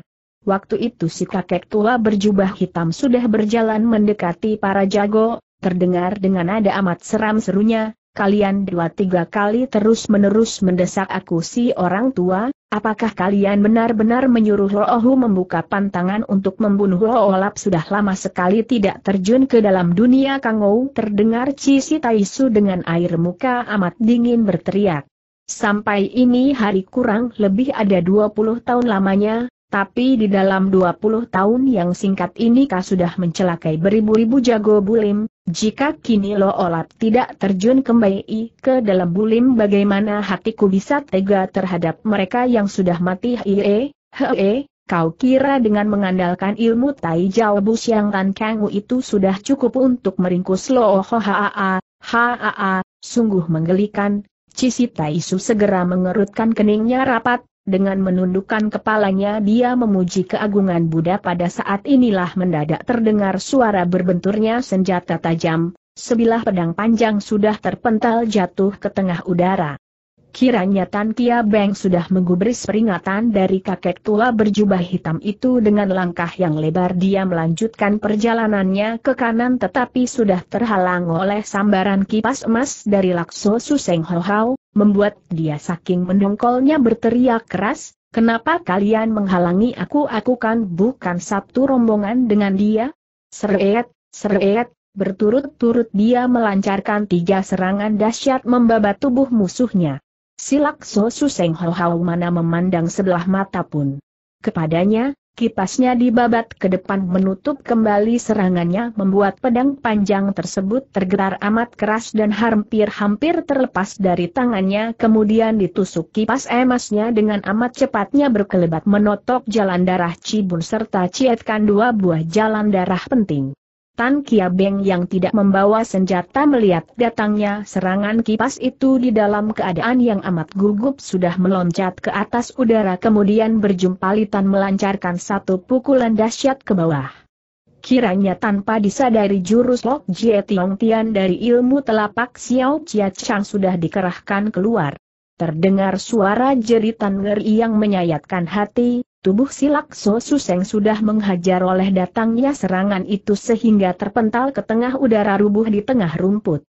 Waktu itu si kakek tua berjubah hitam sudah berjalan mendekati para jago, terdengar dengan nada amat seram serunya, kalian dua tiga kali terus-menerus mendesak aku si orang tua, Apakah kalian benar-benar menyuruh Loohu membuka pantangan untuk membunuh Loolap sudah lama sekali tidak terjun ke dalam dunia Kangou? Terdengar Cici Taisu dengan air muka amat dingin berteriak. Sampai ini hari kurang lebih ada 20 tahun lamanya, tapi di dalam 20 tahun yang singkat ini kau sudah mencelakai beribu-ribu jago bulim, jika kini Lo Olap tidak terjun kembali ke dalam bulim bagaimana hatiku bisa tega terhadap mereka yang sudah mati hee, hee, kau kira dengan mengandalkan ilmu tai bus yang Tan Kangu itu sudah cukup untuk meringkus Lo Hohaa, haa, sungguh menggelikan, Cisi Taisu segera mengerutkan keningnya rapat, dengan menundukkan kepalanya dia memuji keagungan Buddha pada saat inilah mendadak terdengar suara berbenturnya senjata tajam, sebilah pedang panjang sudah terpental jatuh ke tengah udara. Kiranya Tan Kia Beng sudah menggubris peringatan dari kakek tua berjubah hitam itu dengan langkah yang lebar dia melanjutkan perjalanannya ke kanan tetapi sudah terhalang oleh sambaran kipas emas dari Lakso Suseng Ho Hau, membuat dia saking mendongkolnya berteriak keras, kenapa kalian menghalangi aku aku kan bukan satu rombongan dengan dia? Seret, seret, berturut-turut dia melancarkan tiga serangan dahsyat membabat tubuh musuhnya. Silak So Suseng Hau Hau mana memandang sebelah mata pun. Kepadanya, kipasnya dibabat ke depan menutup kembali serangannya membuat pedang panjang tersebut tergetar amat keras dan hampir-hampir terlepas dari tangannya kemudian ditusuk kipas emasnya dengan amat cepatnya berkelebat menotok jalan darah Cibun serta cietkan dua buah jalan darah penting. Tan Kia Beng yang tidak membawa senjata melihat datangnya serangan kipas itu di dalam keadaan yang amat gugup sudah meloncat ke atas udara kemudian berjumpa berjumpalitan melancarkan satu pukulan dahsyat ke bawah. Kiranya tanpa disadari jurus Lok Jie Tiong Tian dari ilmu telapak Xiao Jia Chang sudah dikerahkan keluar. Terdengar suara jeritan ngeri yang menyayatkan hati, Tubuh si Lakso Suseng sudah menghajar oleh datangnya serangan itu sehingga terpental ke tengah udara rubuh di tengah rumput.